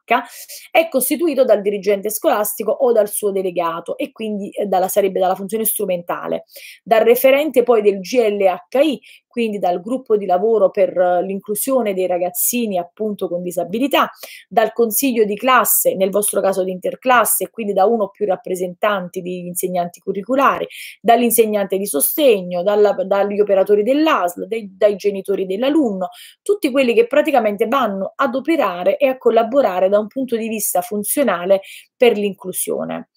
è costituito dal dirigente scolastico o dal suo delegato e quindi eh, dalla, sarebbe dalla funzione strumentale, dal referente poi del GLHI, quindi dal gruppo di lavoro per uh, l'inclusione dei ragazzini appunto con disabilità, dal consiglio di classe, nel vostro caso di interclasse, quindi da uno o più rappresentanti degli insegnanti curriculari, dall'insegnante di sostegno, dalla, dagli operatori dell'ASL, dai, dai genitori dell'alunno, tutti quelli che praticamente vanno ad operare e a collaborare da un punto di vista funzionale per l'inclusione.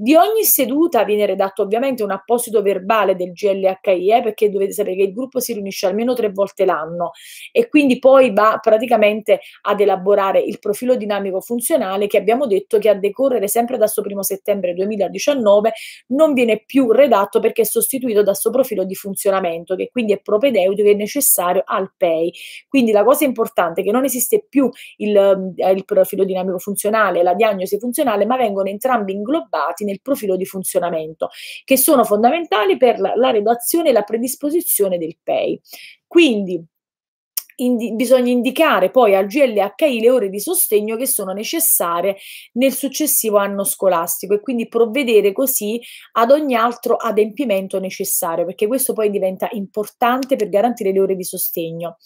Di ogni seduta viene redatto ovviamente un apposito verbale del GLHIE eh, perché dovete sapere che il gruppo si riunisce almeno tre volte l'anno e quindi poi va praticamente ad elaborare il profilo dinamico funzionale che abbiamo detto che a decorrere sempre da suo primo settembre 2019 non viene più redatto perché è sostituito da suo profilo di funzionamento che quindi è propedeutico e necessario al PEI. Quindi la cosa importante è che non esiste più il, eh, il profilo dinamico funzionale, la diagnosi funzionale, ma vengono entrambi inglobati nel profilo di funzionamento, che sono fondamentali per la, la redazione e la predisposizione del PEI. Quindi, Indi, bisogna indicare poi al GLHI le ore di sostegno che sono necessarie nel successivo anno scolastico e quindi provvedere così ad ogni altro adempimento necessario, perché questo poi diventa importante per garantire le ore di sostegno.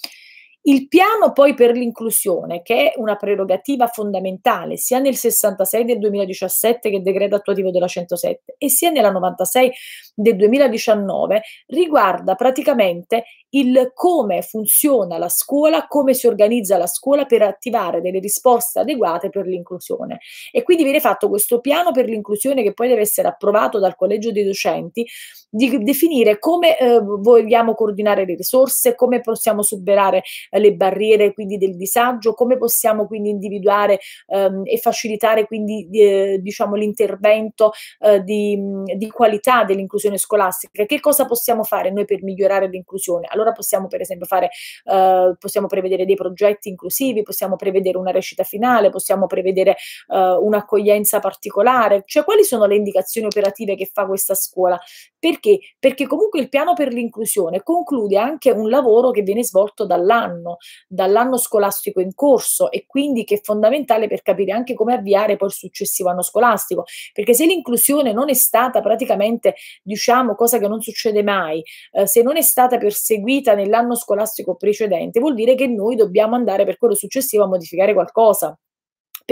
Il piano poi per l'inclusione, che è una prerogativa fondamentale sia nel 66 del 2017 che è il decreto attuativo della 107 e sia nella 96 del 2019, riguarda praticamente il come funziona la scuola, come si organizza la scuola per attivare delle risposte adeguate per l'inclusione. E quindi viene fatto questo piano per l'inclusione che poi deve essere approvato dal collegio dei docenti di definire come eh, vogliamo coordinare le risorse, come possiamo superare eh, le barriere quindi del disagio, come possiamo quindi individuare ehm, e facilitare quindi eh, diciamo l'intervento eh, di, di, qualità dell'inclusione scolastica. Che cosa possiamo fare noi per migliorare l'inclusione? Allora possiamo per esempio fare, eh, possiamo prevedere dei progetti inclusivi, possiamo prevedere una recita finale, possiamo prevedere eh, un'accoglienza particolare, cioè quali sono le indicazioni operative che fa questa scuola? Perché perché? Perché comunque il piano per l'inclusione conclude anche un lavoro che viene svolto dall'anno, dall'anno scolastico in corso e quindi che è fondamentale per capire anche come avviare poi il successivo anno scolastico. Perché se l'inclusione non è stata praticamente, diciamo, cosa che non succede mai, eh, se non è stata perseguita nell'anno scolastico precedente, vuol dire che noi dobbiamo andare per quello successivo a modificare qualcosa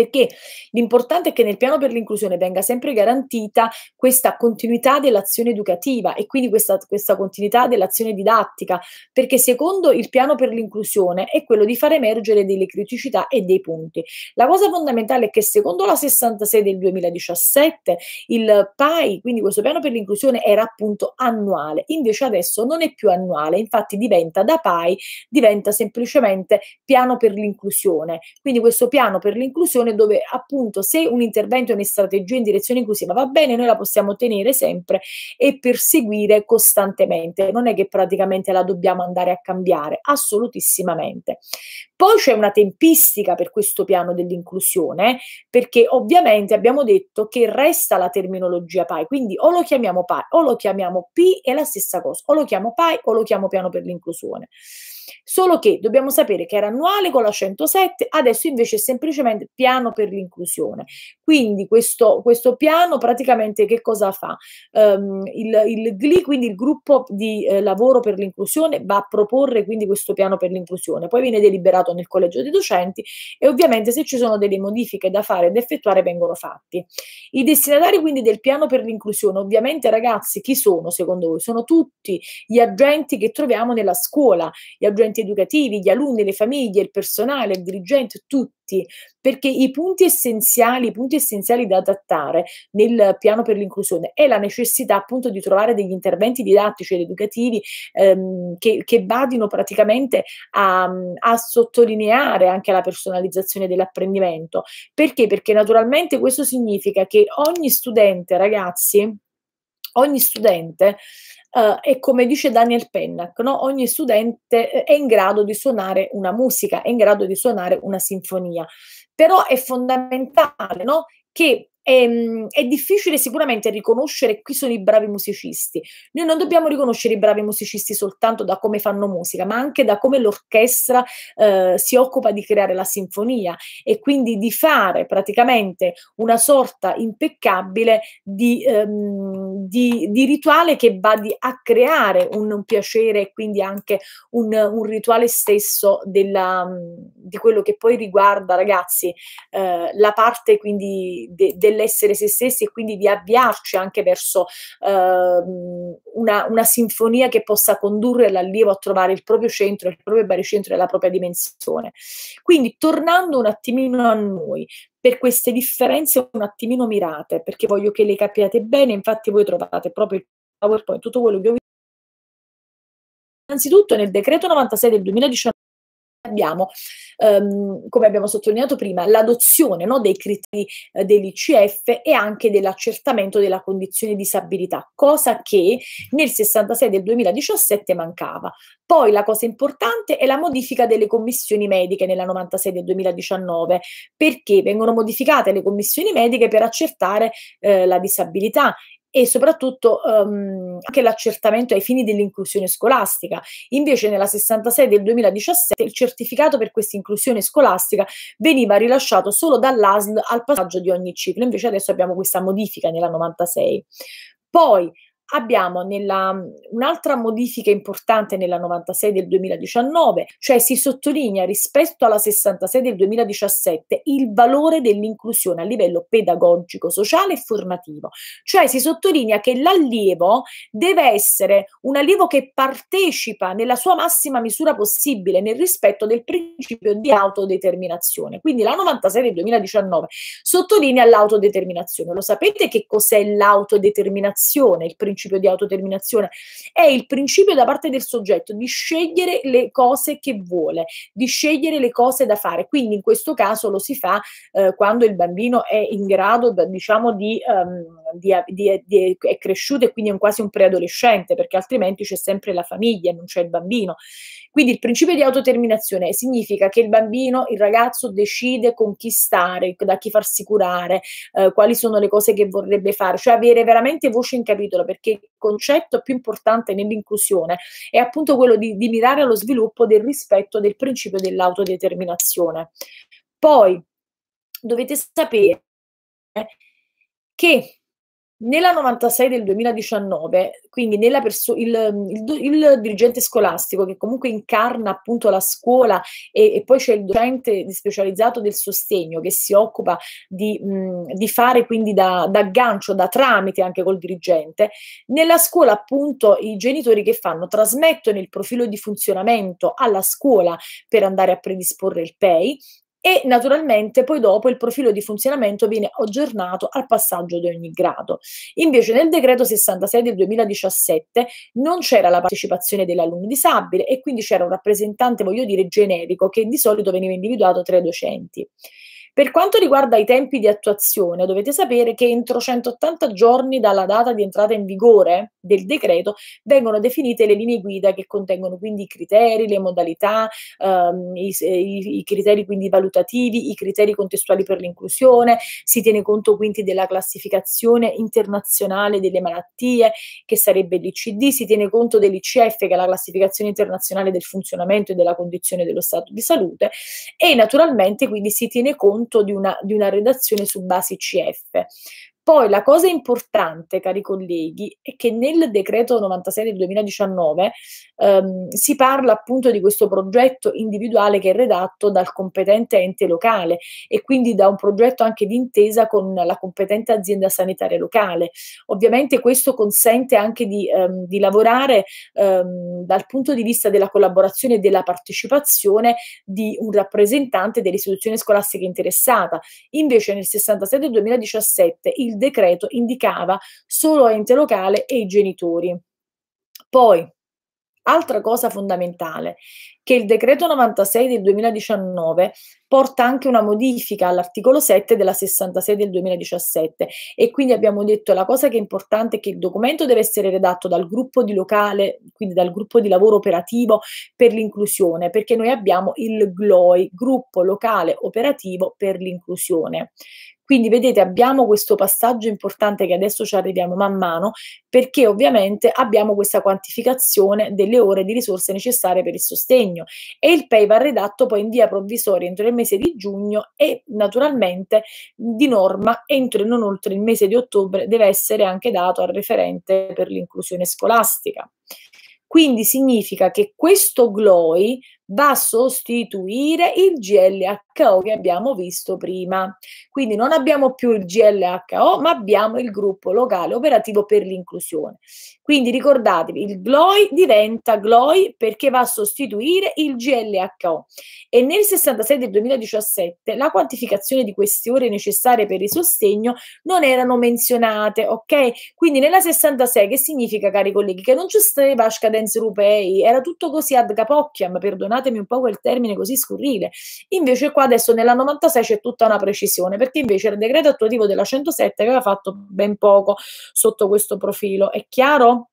perché l'importante è che nel piano per l'inclusione venga sempre garantita questa continuità dell'azione educativa e quindi questa, questa continuità dell'azione didattica, perché secondo il piano per l'inclusione è quello di far emergere delle criticità e dei punti. La cosa fondamentale è che secondo la 66 del 2017 il PAI, quindi questo piano per l'inclusione, era appunto annuale, invece adesso non è più annuale, infatti diventa da PAI, diventa semplicemente piano per l'inclusione. Quindi questo piano per l'inclusione situazione dove appunto se un intervento e una strategia in direzione inclusiva va bene, noi la possiamo tenere sempre e perseguire costantemente, non è che praticamente la dobbiamo andare a cambiare, assolutissimamente. Poi c'è una tempistica per questo piano dell'inclusione, perché ovviamente abbiamo detto che resta la terminologia PAI, quindi o lo chiamiamo PAI o lo chiamiamo P è la stessa cosa, o lo chiamo PAI o lo chiamo piano per l'inclusione. Solo che dobbiamo sapere che era annuale con la 107, adesso invece è semplicemente piano per l'inclusione. Quindi questo, questo, piano praticamente che cosa fa? Um, il, il GLI, quindi il gruppo di eh, lavoro per l'inclusione, va a proporre quindi questo piano per l'inclusione, poi viene deliberato nel collegio dei docenti e ovviamente se ci sono delle modifiche da fare ed effettuare vengono fatti. I destinatari quindi del piano per l'inclusione, ovviamente ragazzi, chi sono secondo voi? Sono tutti gli agenti che troviamo nella scuola, gli agenti agenti educativi, gli alunni, le famiglie, il personale, il dirigente, tutti, perché i punti essenziali, i punti essenziali da adattare nel piano per l'inclusione è la necessità appunto di trovare degli interventi didattici ed educativi ehm, che, che, badino praticamente a, a sottolineare anche la personalizzazione dell'apprendimento. Perché? Perché naturalmente questo significa che ogni studente, ragazzi, ogni studente Uh, e come dice Daniel Pennack, no? ogni studente eh, è in grado di suonare una musica, è in grado di suonare una sinfonia. Però è fondamentale no? che è, ehm, è, difficile sicuramente riconoscere chi sono i bravi musicisti. Noi non dobbiamo riconoscere i bravi musicisti soltanto da come fanno musica, ma anche da come l'orchestra eh, si occupa di creare la sinfonia e quindi di fare praticamente una sorta impeccabile di, ehm, di, di rituale che va di, a creare un, un, piacere e quindi anche un, un rituale stesso della, di quello che poi riguarda, ragazzi, eh, la parte quindi de, de dell'essere se stessi e quindi di avviarci anche verso eh, una, una, sinfonia che possa condurre l'allievo a trovare il proprio centro, il proprio baricentro e la propria dimensione. Quindi tornando un attimino a noi, per queste differenze un attimino mirate, perché voglio che le capiate bene, infatti voi trovate proprio il PowerPoint, tutto quello che ho visto. Innanzitutto nel decreto 96 del 2019 abbiamo, ehm, come abbiamo sottolineato prima, l'adozione no, dei criteri eh, dell'ICF e anche dell'accertamento della condizione di disabilità, cosa che nel 66 del 2017 mancava. Poi la cosa importante è la modifica delle commissioni mediche nella 96 del 2019, perché vengono modificate le commissioni mediche per accertare eh, la disabilità e soprattutto ehm, anche l'accertamento ai fini dell'inclusione scolastica. Invece nella 66 del 2017 il certificato per questa inclusione scolastica veniva rilasciato solo dall'ASL al passaggio di ogni ciclo, invece adesso abbiamo questa modifica nella 96. Poi abbiamo nella, un'altra modifica importante nella 96 del 2019, cioè si sottolinea rispetto alla 66 del 2017 il valore dell'inclusione a livello pedagogico, sociale e formativo, cioè si sottolinea che l'allievo deve essere un allievo che partecipa nella sua massima misura possibile nel rispetto del principio di autodeterminazione. Quindi la 96 del 2019 sottolinea l'autodeterminazione. Lo sapete che cos'è l'autodeterminazione? Il principio principio di autodeterminazione, è il principio da parte del soggetto di scegliere le cose che vuole, di scegliere le cose da fare. Quindi in questo caso lo si fa eh, quando il bambino è in grado, diciamo, di... Um, di, di, di, è cresciuto e quindi è quasi un preadolescente, perché altrimenti c'è sempre la famiglia e non c'è il bambino. Quindi il principio di autoterminazione significa che il bambino, il ragazzo decide con chi stare, da chi farsi curare, eh, quali sono le cose che vorrebbe fare, cioè avere veramente voce in capitolo, perché il concetto più importante nell'inclusione è appunto quello di, di mirare allo sviluppo del rispetto del principio dell'autodeterminazione. Poi dovete sapere che nella 96 del 2019, quindi perso- il, il, il, dirigente scolastico che comunque incarna appunto la scuola e, e poi c'è il docente specializzato del sostegno che si occupa di, mh, di fare quindi da, da, gancio, da tramite anche col dirigente, nella scuola appunto i genitori che fanno trasmettono il profilo di funzionamento alla scuola per andare a predisporre il PEI e naturalmente poi dopo il profilo di funzionamento viene aggiornato al passaggio di ogni grado. Invece nel decreto 66 del 2017 non c'era la partecipazione dell'alunno disabile e quindi c'era un rappresentante, voglio dire, generico che di solito veniva individuato tra i docenti. Per quanto riguarda i tempi di attuazione, dovete sapere che entro 180 giorni dalla data di entrata in vigore del decreto vengono definite le linee guida che contengono quindi i criteri, le modalità, ehm, i, eh, i, i, criteri quindi valutativi, i criteri contestuali per l'inclusione, si tiene conto quindi della classificazione internazionale delle malattie che sarebbe l'ICD, si tiene conto dell'ICF che è la classificazione internazionale del funzionamento e della condizione dello stato di salute e naturalmente quindi si tiene conto conto di una, di una redazione su basi CF. Poi la cosa importante, cari colleghi, è che nel decreto 96 del 2019 ehm, si parla appunto di questo progetto individuale che è redatto dal competente ente locale e quindi da un progetto anche d'intesa con la competente azienda sanitaria locale. Ovviamente questo consente anche di, ehm, di lavorare ehm, dal punto di vista della collaborazione e della partecipazione di un rappresentante dell'istituzione scolastica interessata. Invece nel 66 del 2017 il decreto indicava solo ente locale e i genitori. Poi, Altra cosa fondamentale, che il decreto 96 del 2019 porta anche una modifica all'articolo 7 della 66 del 2017 e quindi abbiamo detto la cosa che è importante è che il documento deve essere redatto dal gruppo di locale, quindi dal gruppo di lavoro operativo per l'inclusione, perché noi abbiamo il GLOI, gruppo locale operativo per l'inclusione. Quindi vedete abbiamo questo passaggio importante che adesso ci arriviamo man mano perché ovviamente abbiamo questa quantificazione delle ore di risorse necessarie per il sostegno e il PEI va redatto poi in via provvisoria entro il mese di giugno e naturalmente di norma entro e non oltre il mese di ottobre deve essere anche dato al referente per l'inclusione scolastica. Quindi significa che questo GLOI va a sostituire il GLHO che abbiamo visto prima. Quindi non abbiamo più il GLHO, ma abbiamo il gruppo locale operativo per l'inclusione. Quindi ricordatevi, il GLOI diventa GLOI perché va a sostituire il GLHO. E nel 66 del 2017 la quantificazione di queste ore necessarie per il sostegno non erano menzionate, ok? Quindi nella 66 che significa, cari colleghi, che non ci stava scadenze europee, era tutto così ad capocchiam, perdonate perdonatemi un po' quel termine così scurrile. Invece qua adesso nella 96 c'è tutta una precisione, perché invece il decreto attuativo della 107 aveva fatto ben poco sotto questo profilo. È chiaro?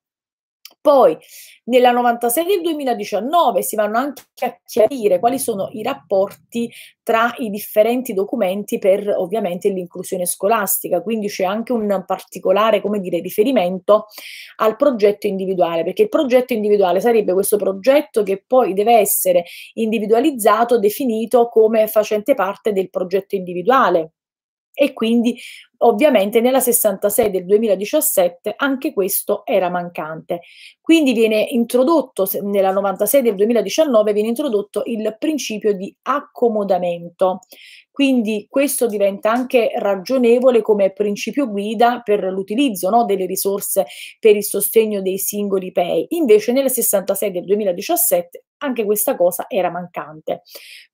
Poi nella 96 del 2019 si vanno anche a chiarire quali sono i rapporti tra i differenti documenti per ovviamente l'inclusione scolastica, quindi c'è anche un particolare come dire, riferimento al progetto individuale, perché il progetto individuale sarebbe questo progetto che poi deve essere individualizzato, definito come facente parte del progetto individuale e quindi ovviamente nella 66 del 2017 anche questo era mancante. Quindi viene introdotto nella 96 del 2019 viene introdotto il principio di accomodamento. Quindi questo diventa anche ragionevole come principio guida per l'utilizzo no, delle risorse per il sostegno dei singoli PEI. Invece nella 66 del 2017 anche questa cosa era mancante.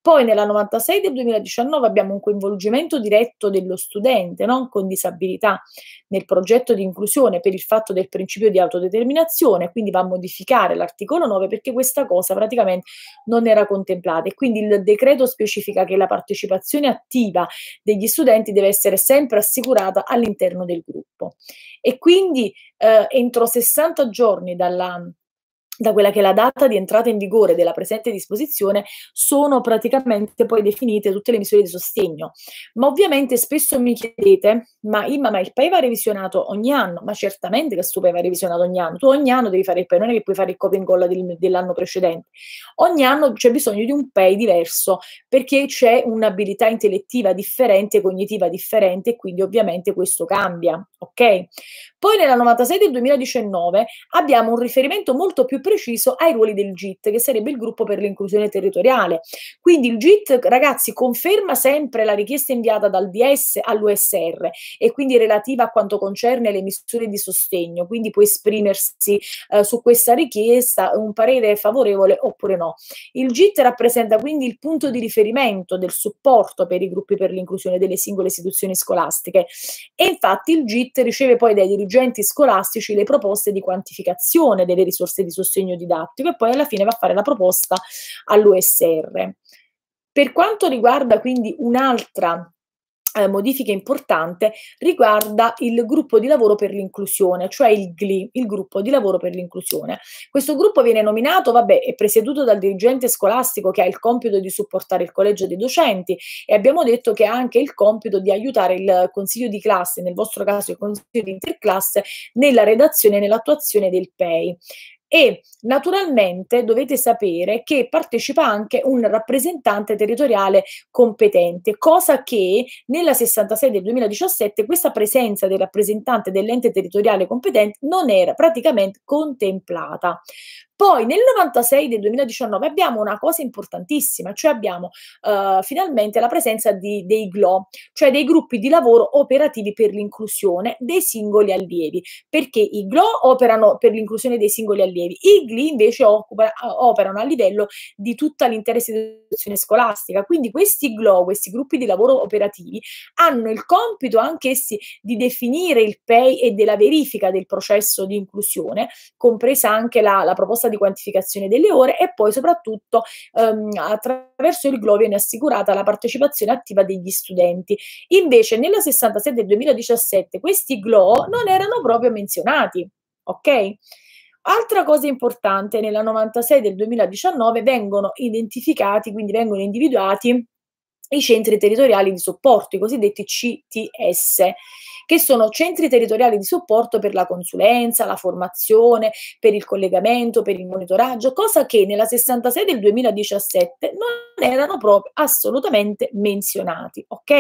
Poi nella 96 del 2019 abbiamo un coinvolgimento diretto dello studente non con disabilità nel progetto di inclusione per il fatto del principio di autodeterminazione, quindi va a modificare l'articolo 9 perché questa cosa praticamente non era contemplata e quindi il decreto specifica che la partecipazione attiva degli studenti deve essere sempre assicurata all'interno del gruppo. E quindi eh, entro 60 giorni dalla da quella che è la data di entrata in vigore della presente disposizione sono praticamente poi definite tutte le misure di sostegno. Ma ovviamente spesso mi chiedete, ma, Imma, ma il PAE va revisionato ogni anno? Ma certamente che questo PAE va revisionato ogni anno. Tu ogni anno devi fare il PAE, non è che puoi fare il copia e incolla del, dell'anno precedente. Ogni anno c'è bisogno di un PAE diverso perché c'è un'abilità intellettiva differente, cognitiva differente e quindi ovviamente questo cambia, ok? Poi nella 96 del 2019 abbiamo un riferimento molto più preciso ai ruoli del GIT, che sarebbe il gruppo per l'inclusione territoriale. Quindi il GIT, ragazzi, conferma sempre la richiesta inviata dal DS all'USR e quindi relativa a quanto concerne le misure di sostegno, quindi può esprimersi eh, su questa richiesta un parere favorevole oppure no. Il GIT rappresenta quindi il punto di riferimento del supporto per i gruppi per l'inclusione delle singole istituzioni scolastiche e infatti il GIT riceve poi dai dirigenti scolastici le proposte di quantificazione delle risorse di sostegno sostegno didattico e poi alla fine va a fare la proposta all'USR. Per quanto riguarda quindi un'altra eh, modifica importante riguarda il gruppo di lavoro per l'inclusione, cioè il GLI, il gruppo di lavoro per l'inclusione. Questo gruppo viene nominato, vabbè, è presieduto dal dirigente scolastico che ha il compito di supportare il collegio dei docenti e abbiamo detto che ha anche il compito di aiutare il consiglio di classe, nel vostro caso il consiglio di interclasse, nella redazione e nell'attuazione del PEI e naturalmente dovete sapere che partecipa anche un rappresentante territoriale competente, cosa che nella 66 del 2017 questa presenza del rappresentante dell'ente territoriale competente non era praticamente contemplata. Poi nel 96 del 2019 abbiamo una cosa importantissima, cioè abbiamo uh, finalmente la presenza di, dei GLO, cioè dei gruppi di lavoro operativi per l'inclusione dei singoli allievi, perché i GLO operano per l'inclusione dei singoli allievi, i GLI invece occupa, operano a livello di tutta l'intera istituzione scolastica, quindi questi GLO, questi gruppi di lavoro operativi, hanno il compito anch'essi di definire il PEI e della verifica del processo di inclusione, compresa anche la, la proposta di quantificazione delle ore e poi soprattutto ehm, attraverso il Glo viene assicurata la partecipazione attiva degli studenti. Invece nella 67 del 2017 questi Glo non erano proprio menzionati, ok? Altra cosa importante, nella 96 del 2019 vengono identificati, quindi vengono individuati i centri territoriali di supporto, i cosiddetti CTS che sono centri territoriali di supporto per la consulenza, la formazione, per il collegamento, per il monitoraggio, cosa che nella 66 del 2017 non erano proprio assolutamente menzionati, ok?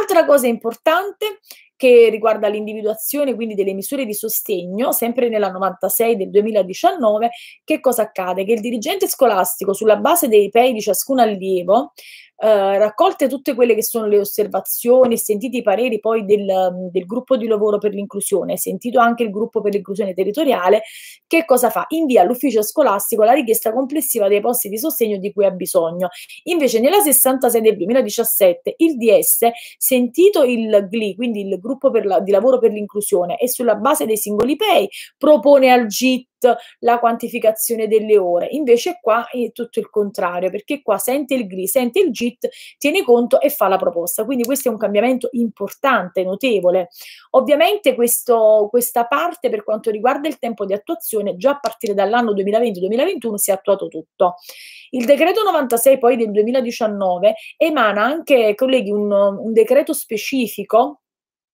Altra cosa importante che riguarda l'individuazione quindi delle misure di sostegno, sempre nella 96 del 2019, che cosa accade? Che il dirigente scolastico, sulla base dei PEI di ciascun allievo, eh, raccolte tutte quelle che sono le osservazioni, sentiti i pareri poi del, mm, del gruppo di lavoro per l'inclusione, sentito anche il gruppo per l'inclusione territoriale, che cosa fa? Invia all'ufficio scolastico la richiesta complessiva dei posti di sostegno di cui ha bisogno. Invece nella 66 del 2017 il DS, sentito il GLI, quindi il gruppo la, di lavoro per l'inclusione, e sulla base dei singoli PEI propone al GIT la quantificazione delle ore. Invece qua è tutto il contrario, perché qua sente il GRI, sente il GIT, tiene conto e fa la proposta. Quindi questo è un cambiamento importante, notevole. Ovviamente questo, questa parte per quanto riguarda il tempo di attuazione, già a partire dall'anno 2020-2021 si è attuato tutto. Il decreto 96 poi del 2019 emana anche, colleghi, un, un decreto specifico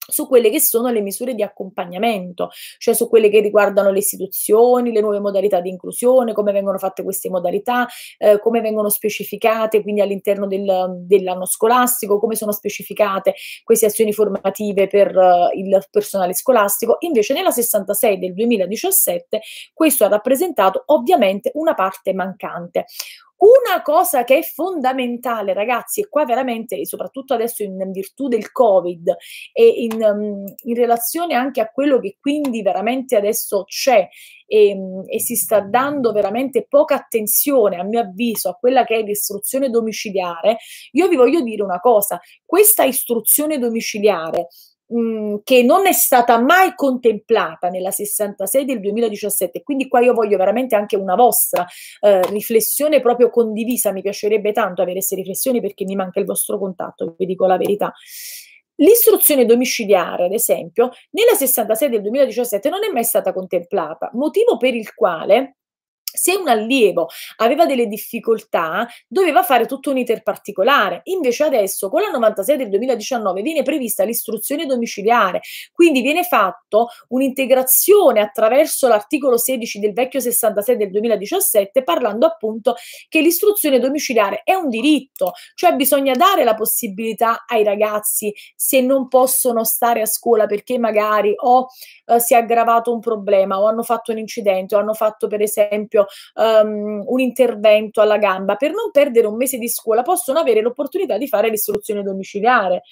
su quelle che sono le misure di accompagnamento, cioè su quelle che riguardano le istituzioni, le nuove modalità di inclusione, come vengono fatte queste modalità, eh, come vengono specificate quindi all'interno del, dell'anno scolastico, come sono specificate queste azioni formative per uh, il personale scolastico. Invece nella 66 del 2017 questo ha rappresentato ovviamente una parte mancante. Una cosa che è fondamentale, ragazzi, e qua veramente, soprattutto adesso in virtù del Covid e in, mm, in relazione anche a quello che quindi veramente adesso c'è e, ehm, e, si sta dando veramente poca attenzione, a mio avviso, a quella che è l'istruzione domiciliare, io vi voglio dire una cosa, questa istruzione domiciliare che non è stata mai contemplata nella 66 del 2017. Quindi qua io voglio veramente anche una vostra eh, riflessione proprio condivisa. Mi piacerebbe tanto avere queste riflessioni perché mi manca il vostro contatto, vi dico la verità. L'istruzione domiciliare, ad esempio, nella 66 del 2017 non è mai stata contemplata, motivo per il quale se un allievo aveva delle difficoltà, doveva fare tutto un iter particolare. Invece adesso, con la 96 del 2019, viene prevista l'istruzione domiciliare, quindi viene fatto un'integrazione attraverso l'articolo 16 del vecchio 66 del 2017, parlando appunto che l'istruzione domiciliare è un diritto, cioè bisogna dare la possibilità ai ragazzi, se non possono stare a scuola perché magari o eh, si è aggravato un problema, o hanno fatto un incidente, o hanno fatto per esempio esempio um, ehm, un intervento alla gamba, per non perdere un mese di scuola possono avere l'opportunità di fare l'istruzione domiciliare.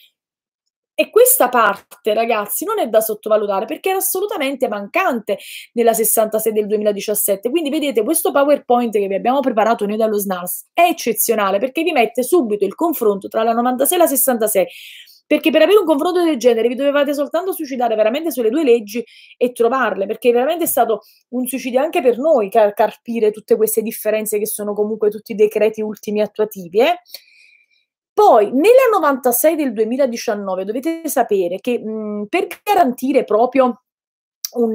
E questa parte, ragazzi, non è da sottovalutare perché era assolutamente mancante nella 66 del 2017. Quindi vedete, questo PowerPoint che vi abbiamo preparato noi dallo SNAS è eccezionale perché vi mette subito il confronto tra la 96 e la 66 perché per avere un confronto del genere vi dovevate soltanto suicidare veramente sulle due leggi e trovarle, perché veramente è stato un suicidio anche per noi car- carpire tutte queste differenze che sono comunque tutti i decreti ultimi attuativi. Eh? Poi, nella 96 del 2019, dovete sapere che mh, mhmm, per garantire proprio un,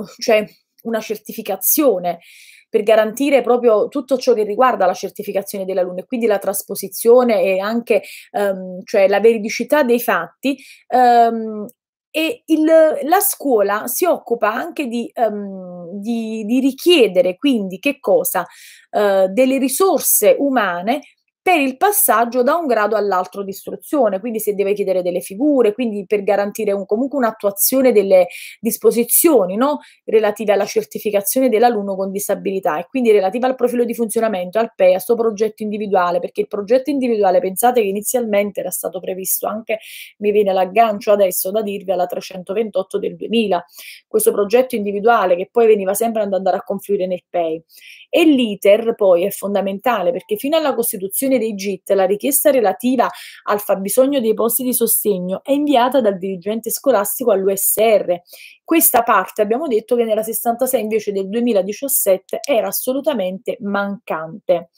uh, cioè, una certificazione per garantire proprio tutto ciò che riguarda la certificazione dell'alunno e quindi la trasposizione e anche um, cioè la veridicità dei fatti. Um, e il, la scuola si occupa anche di, um, di, di richiedere quindi che cosa? Uh, delle risorse umane per il passaggio da un grado all'altro di istruzione, quindi se deve chiedere delle figure, quindi per garantire un, comunque un'attuazione delle disposizioni no? relative alla certificazione dell'alunno con disabilità e quindi relativa al profilo di funzionamento, al PEA, al suo progetto individuale, perché il progetto individuale, pensate che inizialmente era stato previsto anche, mi viene l'aggancio adesso da dirvi, alla 328 del 2000, questo progetto individuale che poi veniva sempre ad andare a confluire nel PEI. E l'iter poi è fondamentale perché fino alla Costituzione ordine dei GIT la richiesta relativa al fabbisogno dei posti di sostegno è inviata dal dirigente scolastico all'USR. Questa parte abbiamo detto che nella 66 invece del 2017 era assolutamente mancante.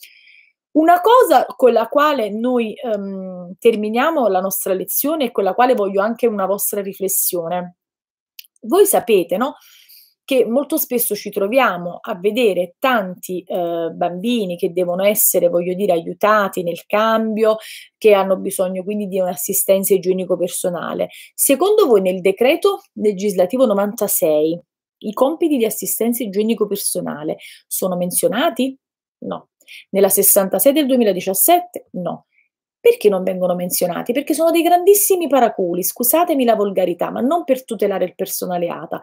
Una cosa con la quale noi ehm, terminiamo la nostra lezione e con la quale voglio anche una vostra riflessione. Voi sapete, no? che molto spesso ci troviamo a vedere tanti eh, bambini che devono essere, voglio dire, aiutati nel cambio, che hanno bisogno quindi di un'assistenza igienico personale. Secondo voi nel decreto legislativo 96 i compiti di assistenza igienico personale sono menzionati? No. Nella 66 del 2017? No. Perché non vengono menzionati? Perché sono dei grandissimi paraculi, scusatemi la volgarità, ma non per tutelare il personale ATA,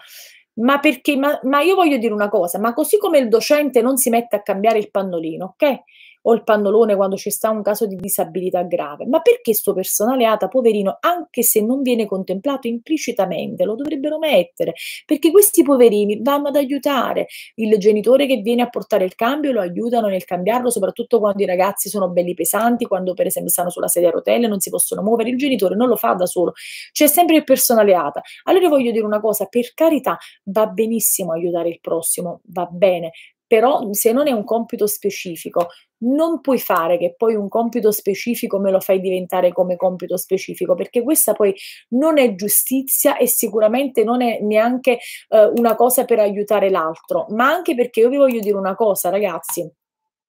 ma perché? Ma, ma io voglio dire una cosa, ma così come il docente non si mette a cambiare il pannolino, ok? o il pannolone quando ci sta un caso di disabilità grave, ma perché sto personale ATA, poverino, anche se non viene contemplato implicitamente, lo dovrebbero mettere, perché questi poverini vanno ad aiutare il genitore che viene a portare il cambio, lo aiutano nel cambiarlo, soprattutto quando i ragazzi sono belli pesanti, quando per esempio stanno sulla sedia a rotelle, non si possono muovere, il genitore non lo fa da solo, c'è sempre il personale ATA. Allora voglio dire una cosa, per carità, va benissimo aiutare il prossimo, va bene, però se non è un compito specifico, non puoi fare che poi un compito specifico me lo fai diventare come compito specifico, perché questa poi non è giustizia e sicuramente non è neanche eh, una cosa per aiutare l'altro, ma anche perché io vi voglio dire una cosa, ragazzi.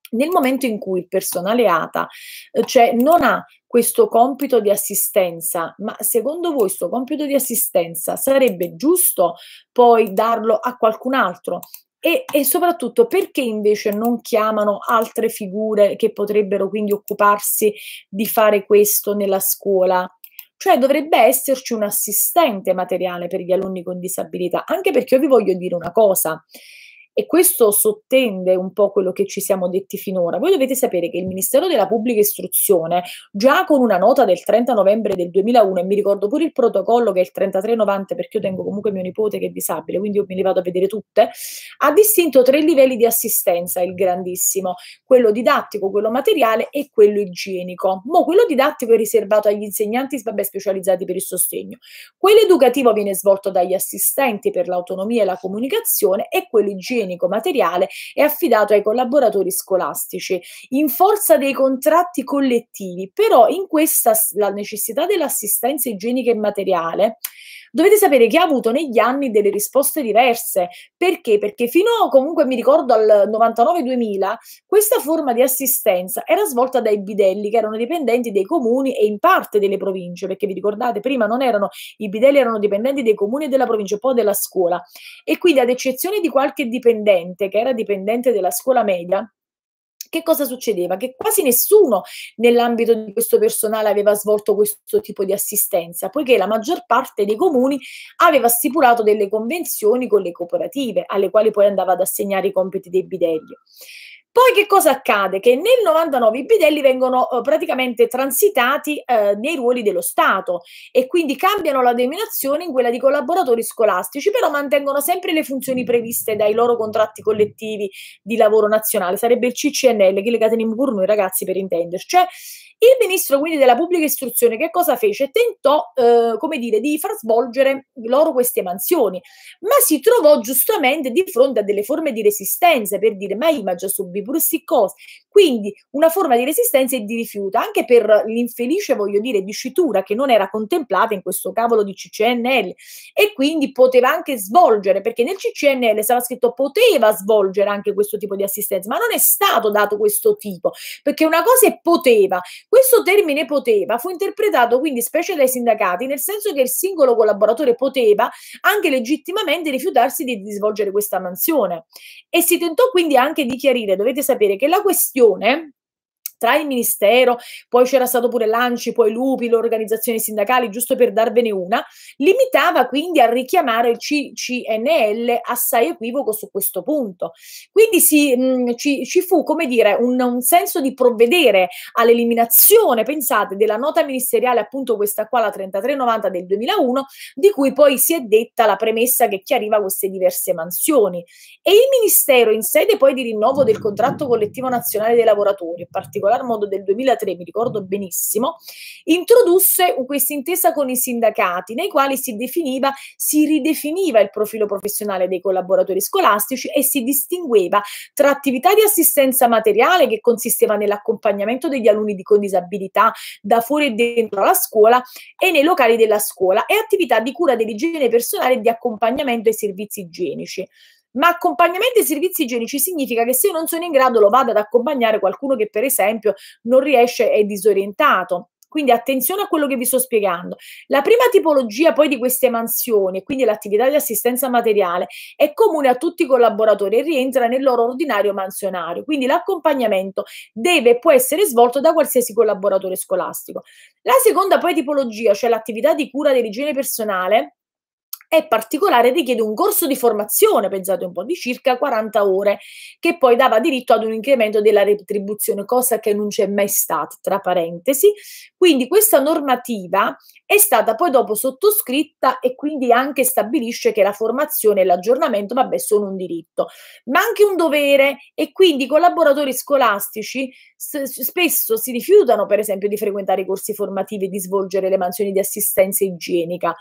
Nel momento in cui il personale ATA eh, cioè, non ha questo compito di assistenza, ma secondo voi questo compito di assistenza sarebbe giusto poi darlo a qualcun altro? E, e, soprattutto perché invece non chiamano altre figure che potrebbero quindi occuparsi di fare questo nella scuola? Cioè dovrebbe esserci un assistente materiale per gli alunni con disabilità, anche perché io vi voglio dire una cosa, e questo sottende un po' quello che ci siamo detti finora. Voi dovete sapere che il Ministero della Pubblica Istruzione, già con una nota del 30 novembre del 2001, e mi ricordo pure il protocollo che è il 3390, perché io tengo comunque mio nipote che è disabile, quindi io me li vado a vedere tutte, ha distinto tre livelli di assistenza, il grandissimo, quello didattico, quello materiale e quello igienico. Mo, quello didattico è riservato agli insegnanti vabbè, specializzati per il sostegno. Quello educativo viene svolto dagli assistenti per l'autonomia e la comunicazione e quello igienico scenico materiale è affidato ai collaboratori scolastici in forza dei contratti collettivi, però in questa la necessità dell'assistenza igienica e materiale dovete sapere che ha avuto negli anni delle risposte diverse. Perché? Perché fino comunque mi ricordo al 99-2000 questa forma di assistenza era svolta dai bidelli che erano dipendenti dei comuni e in parte delle province, perché vi ricordate prima non erano i bidelli erano dipendenti dei comuni e della provincia, poi della scuola. E quindi ad eccezione di qualche dipendente che era dipendente della scuola media, che cosa succedeva? Che quasi nessuno nell'ambito di questo personale aveva svolto questo tipo di assistenza, poiché la maggior parte dei comuni aveva stipulato delle convenzioni con le cooperative, alle quali poi andava ad assegnare i compiti dei bidelli. Poi che cosa accade? Che nel 99 i bidelli vengono eh, praticamente transitati eh, nei ruoli dello Stato e quindi cambiano la denominazione in quella di collaboratori scolastici, però mantengono sempre le funzioni previste dai loro contratti collettivi di lavoro nazionale, sarebbe il CCNL, che legate in pur noi ragazzi per intenderci. Cioè, il ministro quindi della pubblica istruzione che cosa fece? Tentò, eh, come dire, di far svolgere loro queste mansioni, ma si trovò giustamente di fronte a delle forme di resistenza per dire ma IMAG già BB brussicose. Quindi una forma di resistenza e di rifiuto, anche per l'infelice, voglio dire, dicitura che non era contemplata in questo cavolo di CCNL e quindi poteva anche svolgere, perché nel CCNL stava scritto poteva svolgere anche questo tipo di assistenza, ma non è stato dato questo tipo, perché una cosa è poteva. Questo termine poteva fu interpretato quindi specie dai sindacati, nel senso che il singolo collaboratore poteva anche legittimamente rifiutarsi di, di svolgere questa mansione. E si tentò quindi anche di chiarire, dovete dovete sapere che la questione tra il ministero, poi c'era stato pure l'ANCI, poi l'UPI, le organizzazioni sindacali, giusto per darvene una, limitava quindi a richiamare il C- CNL assai equivoco su questo punto. Quindi si, mh, mm, ci, ci, fu, come dire, un, un senso di provvedere all'eliminazione, pensate, della nota ministeriale, appunto questa qua, la 3390 del 2001, di cui poi si è detta la premessa che chiariva queste diverse mansioni. E il ministero, in sede poi di rinnovo del contratto collettivo nazionale dei lavoratori, in particolare particolar modo del 2003, mi ricordo benissimo, introdusse questa intesa con i sindacati, nei quali si definiva, si ridefiniva il profilo professionale dei collaboratori scolastici e si distingueva tra attività di assistenza materiale che consisteva nell'accompagnamento degli alunni con disabilità da fuori e dentro la scuola e nei locali della scuola e attività di cura dell'igiene personale e di accompagnamento ai servizi igienici ma accompagnamento ai servizi igienici significa che se io non sono in grado lo vado ad accompagnare qualcuno che per esempio non riesce, è disorientato. Quindi attenzione a quello che vi sto spiegando. La prima tipologia poi di queste mansioni, quindi l'attività di assistenza materiale, è comune a tutti i collaboratori e rientra nel loro ordinario mansionario. Quindi l'accompagnamento deve e può essere svolto da qualsiasi collaboratore scolastico. La seconda poi tipologia, cioè l'attività di cura dell'igiene personale, è particolare richiede un corso di formazione, pensate un po', di circa 40 ore, che poi dava diritto ad un incremento della retribuzione, cosa che non c'è mai stata, tra parentesi. Quindi questa normativa è stata poi dopo sottoscritta e quindi anche stabilisce che la formazione e l'aggiornamento, vabbè, sono un diritto, ma anche un dovere e quindi i collaboratori scolastici spesso si rifiutano, per esempio, di frequentare i corsi formativi e di svolgere le mansioni di assistenza igienica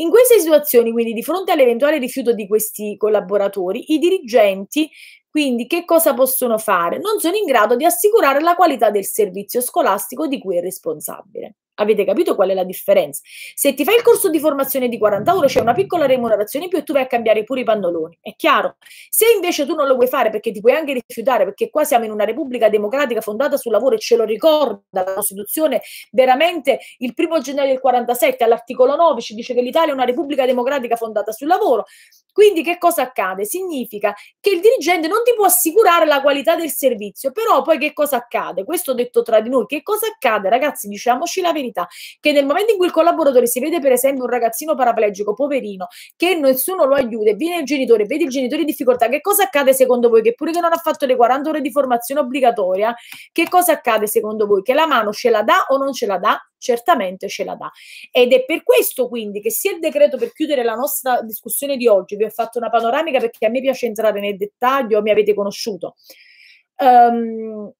in queste situazioni, quindi, di fronte all'eventuale rifiuto di questi collaboratori, i dirigenti quindi che cosa possono fare? Non sono in grado di assicurare la qualità del servizio scolastico di cui è responsabile. Avete capito qual è la differenza? Se ti fai il corso di formazione di 40 euro c'è una piccola remunerazione in più e tu vai a cambiare pure i pannoloni, è chiaro. Se invece tu non lo vuoi fare perché ti puoi anche rifiutare, perché qua siamo in una repubblica democratica fondata sul lavoro e ce lo ricorda la Costituzione, veramente il primo gennaio del 47 all'articolo 9 ci dice che l'Italia è una repubblica democratica fondata sul lavoro. Quindi che cosa accade? Significa che il dirigente non ti può assicurare la qualità del servizio, però poi che cosa accade? Questo detto tra di noi, che cosa accade ragazzi? Diciamoci la verità verità, che nel momento in cui il collaboratore si vede per esempio un ragazzino paraplegico, poverino, che nessuno lo aiuta e viene il genitore, vede il genitore in difficoltà, che cosa accade secondo voi? Che pure che non ha fatto le 40 ore di formazione obbligatoria, che cosa accade secondo voi? Che la mano ce la dà o non ce la dà? certamente ce la dà. Ed è per questo quindi che sia il decreto per chiudere la nostra discussione di oggi, vi ho fatto una panoramica perché a me piace entrare nel dettaglio, mi avete conosciuto. Um,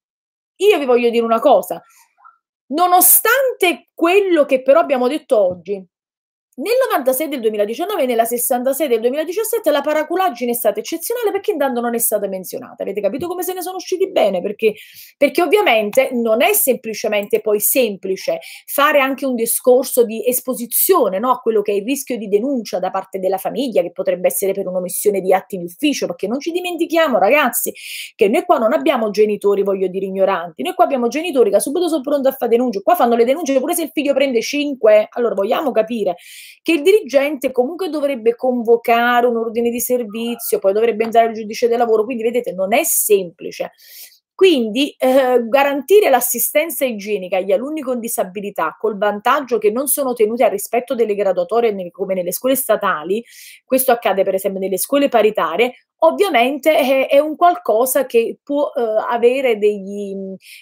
io vi voglio dire una cosa, nonostante quello che però abbiamo detto oggi, nel 96 del 2019 e nella 66 del 2017 la paraculaggine è stata eccezionale perché intanto non è stata menzionata. Avete capito come se ne sono usciti bene? Perché, perché ovviamente non è semplicemente poi semplice fare anche un discorso di esposizione no? a quello che è il rischio di denuncia da parte della famiglia, che potrebbe essere per un'omissione di atti di ufficio, perché non ci dimentichiamo, ragazzi, che noi qua non abbiamo genitori, voglio dire, ignoranti. Noi qua abbiamo genitori che subito sono pronti a fare denunce. Qua fanno le denunce pure se il figlio prende 5. Allora vogliamo capire che il dirigente comunque dovrebbe convocare un ordine di servizio, poi dovrebbe andare al giudice del lavoro, quindi vedete non è semplice. Quindi eh, garantire l'assistenza igienica agli alunni con disabilità col vantaggio che non sono tenuti al rispetto delle graduatorie come nelle scuole statali, questo accade per esempio nelle scuole paritarie, ovviamente è, eh, è, un qualcosa che può eh, avere degli,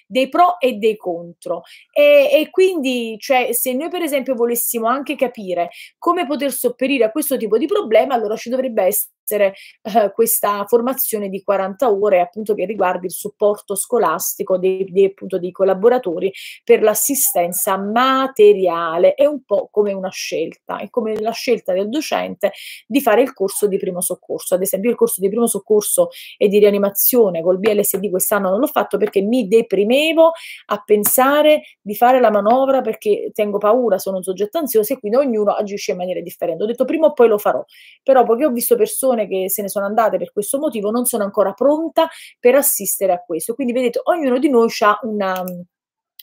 dei pro e dei contro. E, e quindi, cioè, se noi per esempio volessimo anche capire come poter sopperire a questo tipo di problema, allora ci dovrebbe essere essere eh, questa formazione di 40 ore appunto che riguarda il supporto scolastico dei, dei, appunto, dei collaboratori per l'assistenza materiale, è un po' come una scelta, è come la scelta del docente di fare il corso di primo soccorso, ad esempio il corso di primo soccorso e di rianimazione col BLSD quest'anno non l'ho fatto perché mi deprimevo a pensare di fare la manovra perché tengo paura, sono un soggetto ansioso e quindi ognuno agisce in maniera differente. Ho detto prima o poi lo farò, però poiché ho visto persone persone che se ne sono andate per questo motivo non sono ancora pronta per assistere a questo. Quindi vedete, ognuno di noi ha una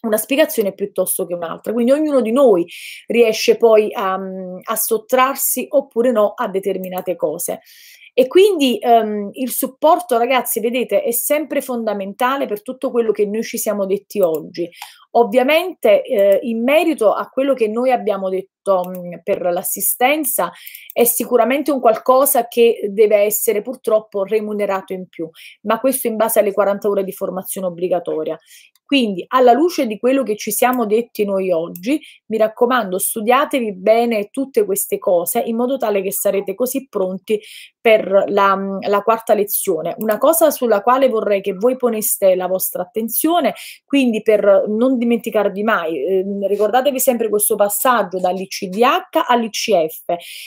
una spiegazione piuttosto che un'altra. Quindi ognuno di noi riesce poi a, a sottrarsi oppure no a determinate cose. E quindi um, il supporto, ragazzi, vedete, è sempre fondamentale per tutto quello che noi ci siamo detti oggi. Ovviamente eh, in merito a quello che noi abbiamo detto mh, mm, per l'assistenza è sicuramente un qualcosa che deve essere purtroppo remunerato in più, ma questo in base alle 40 ore di formazione obbligatoria. Quindi, alla luce di quello che ci siamo detti noi oggi, mi raccomando, studiatevi bene tutte queste cose in modo tale che sarete così pronti per la, mm, la, quarta lezione. Una cosa sulla quale vorrei che voi poneste la vostra attenzione, quindi per non dimenticarvi mai, eh, ricordatevi sempre questo passaggio dall'ICDH all'ICF.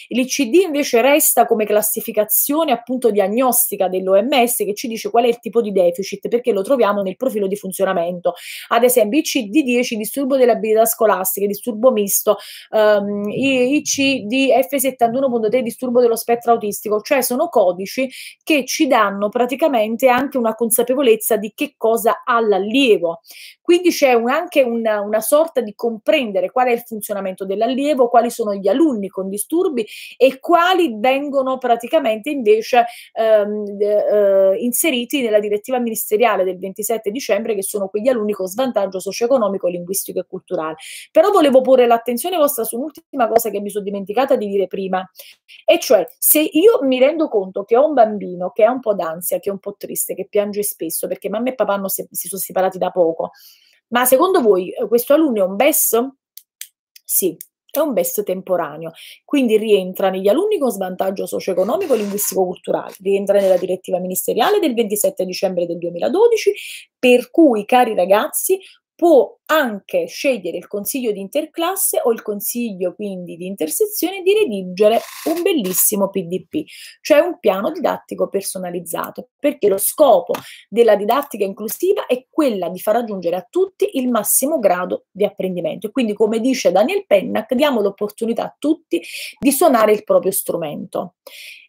L'ICD invece resta come classificazione appunto diagnostica dell'OMS che ci dice qual è il tipo di deficit perché lo troviamo nel profilo di funzionamento. Ad esempio ICD10 disturbo delle abilità scolastiche, disturbo misto, ehm, ICDF71.3 disturbo dello spettro autistico, cioè sono codici che ci danno praticamente anche una consapevolezza di che cosa ha l'allievo. Quindi c'è un, anche una, una sorta di comprendere qual è il funzionamento dell'allievo, quali sono gli alunni con disturbi e quali vengono praticamente invece ehm, eh, inseriti nella direttiva ministeriale del 27 dicembre, che sono quegli alunni con svantaggio socio-economico, linguistico e culturale. Però volevo porre l'attenzione vostra su un'ultima cosa che mi sono dimenticata di dire prima, e cioè se io mi rendo conto che ho un bambino che ha un po' d'ansia, che è un po' triste, che piange spesso perché mamma e papà non si, si sono separati da poco, ma secondo voi eh, questo alunno è un BES? Sì, è un BES temporaneo, quindi rientra negli alunni con svantaggio socio-economico e linguistico-culturale, rientra nella direttiva ministeriale del 27 dicembre del 2012, per cui, cari ragazzi, può anche scegliere il consiglio di interclasse o il consiglio quindi di intersezione di redigere un bellissimo PDP, cioè un piano didattico personalizzato, perché lo scopo della didattica inclusiva è quella di far raggiungere a tutti il massimo grado di apprendimento. quindi, come dice Daniel Pennac, diamo l'opportunità a tutti di suonare il proprio strumento.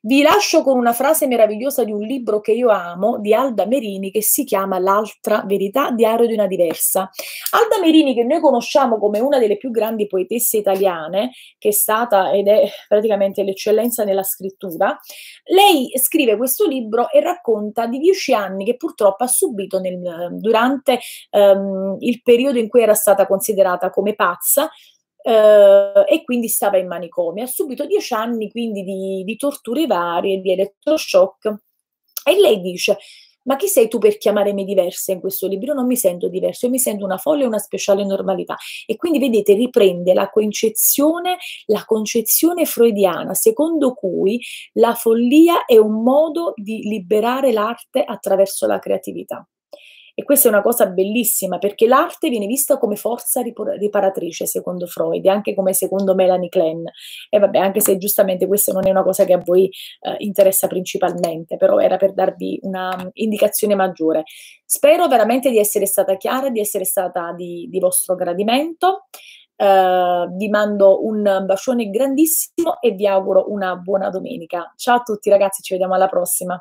Vi lascio con una frase meravigliosa di un libro che io amo, di Alda Merini, che si chiama L'altra verità, diario di una diversa Alda Merini, che noi conosciamo come una delle più grandi poetesse italiane, che è stata ed è praticamente l'eccellenza nella scrittura, lei scrive questo libro e racconta di dieci anni che purtroppo ha subito nel, durante um, il periodo in cui era stata considerata come pazza, Uh, e quindi stava in manicomio. Ha subito dieci anni quindi di, di torture varie, di elettroshock. E lei dice: ma chi sei tu per chiamare me diversa in questo libro? Io non mi sento diverso, io mi sento una folle e una speciale normalità. E quindi vedete, riprende la concezione, la concezione freudiana, secondo cui la follia è un modo di liberare l'arte attraverso la creatività. E questa è una cosa bellissima perché l'arte viene vista come forza riparatrice, secondo Freud, anche come secondo Melanie Klein. E vabbè, anche se giustamente questa non è una cosa che a voi eh, interessa principalmente, però era per darvi un'indicazione mm, maggiore. Spero veramente di essere stata chiara, di essere stata di, di vostro gradimento. Uh, vi mando un bacione grandissimo e vi auguro una buona domenica. Ciao a tutti ragazzi, ci vediamo alla prossima.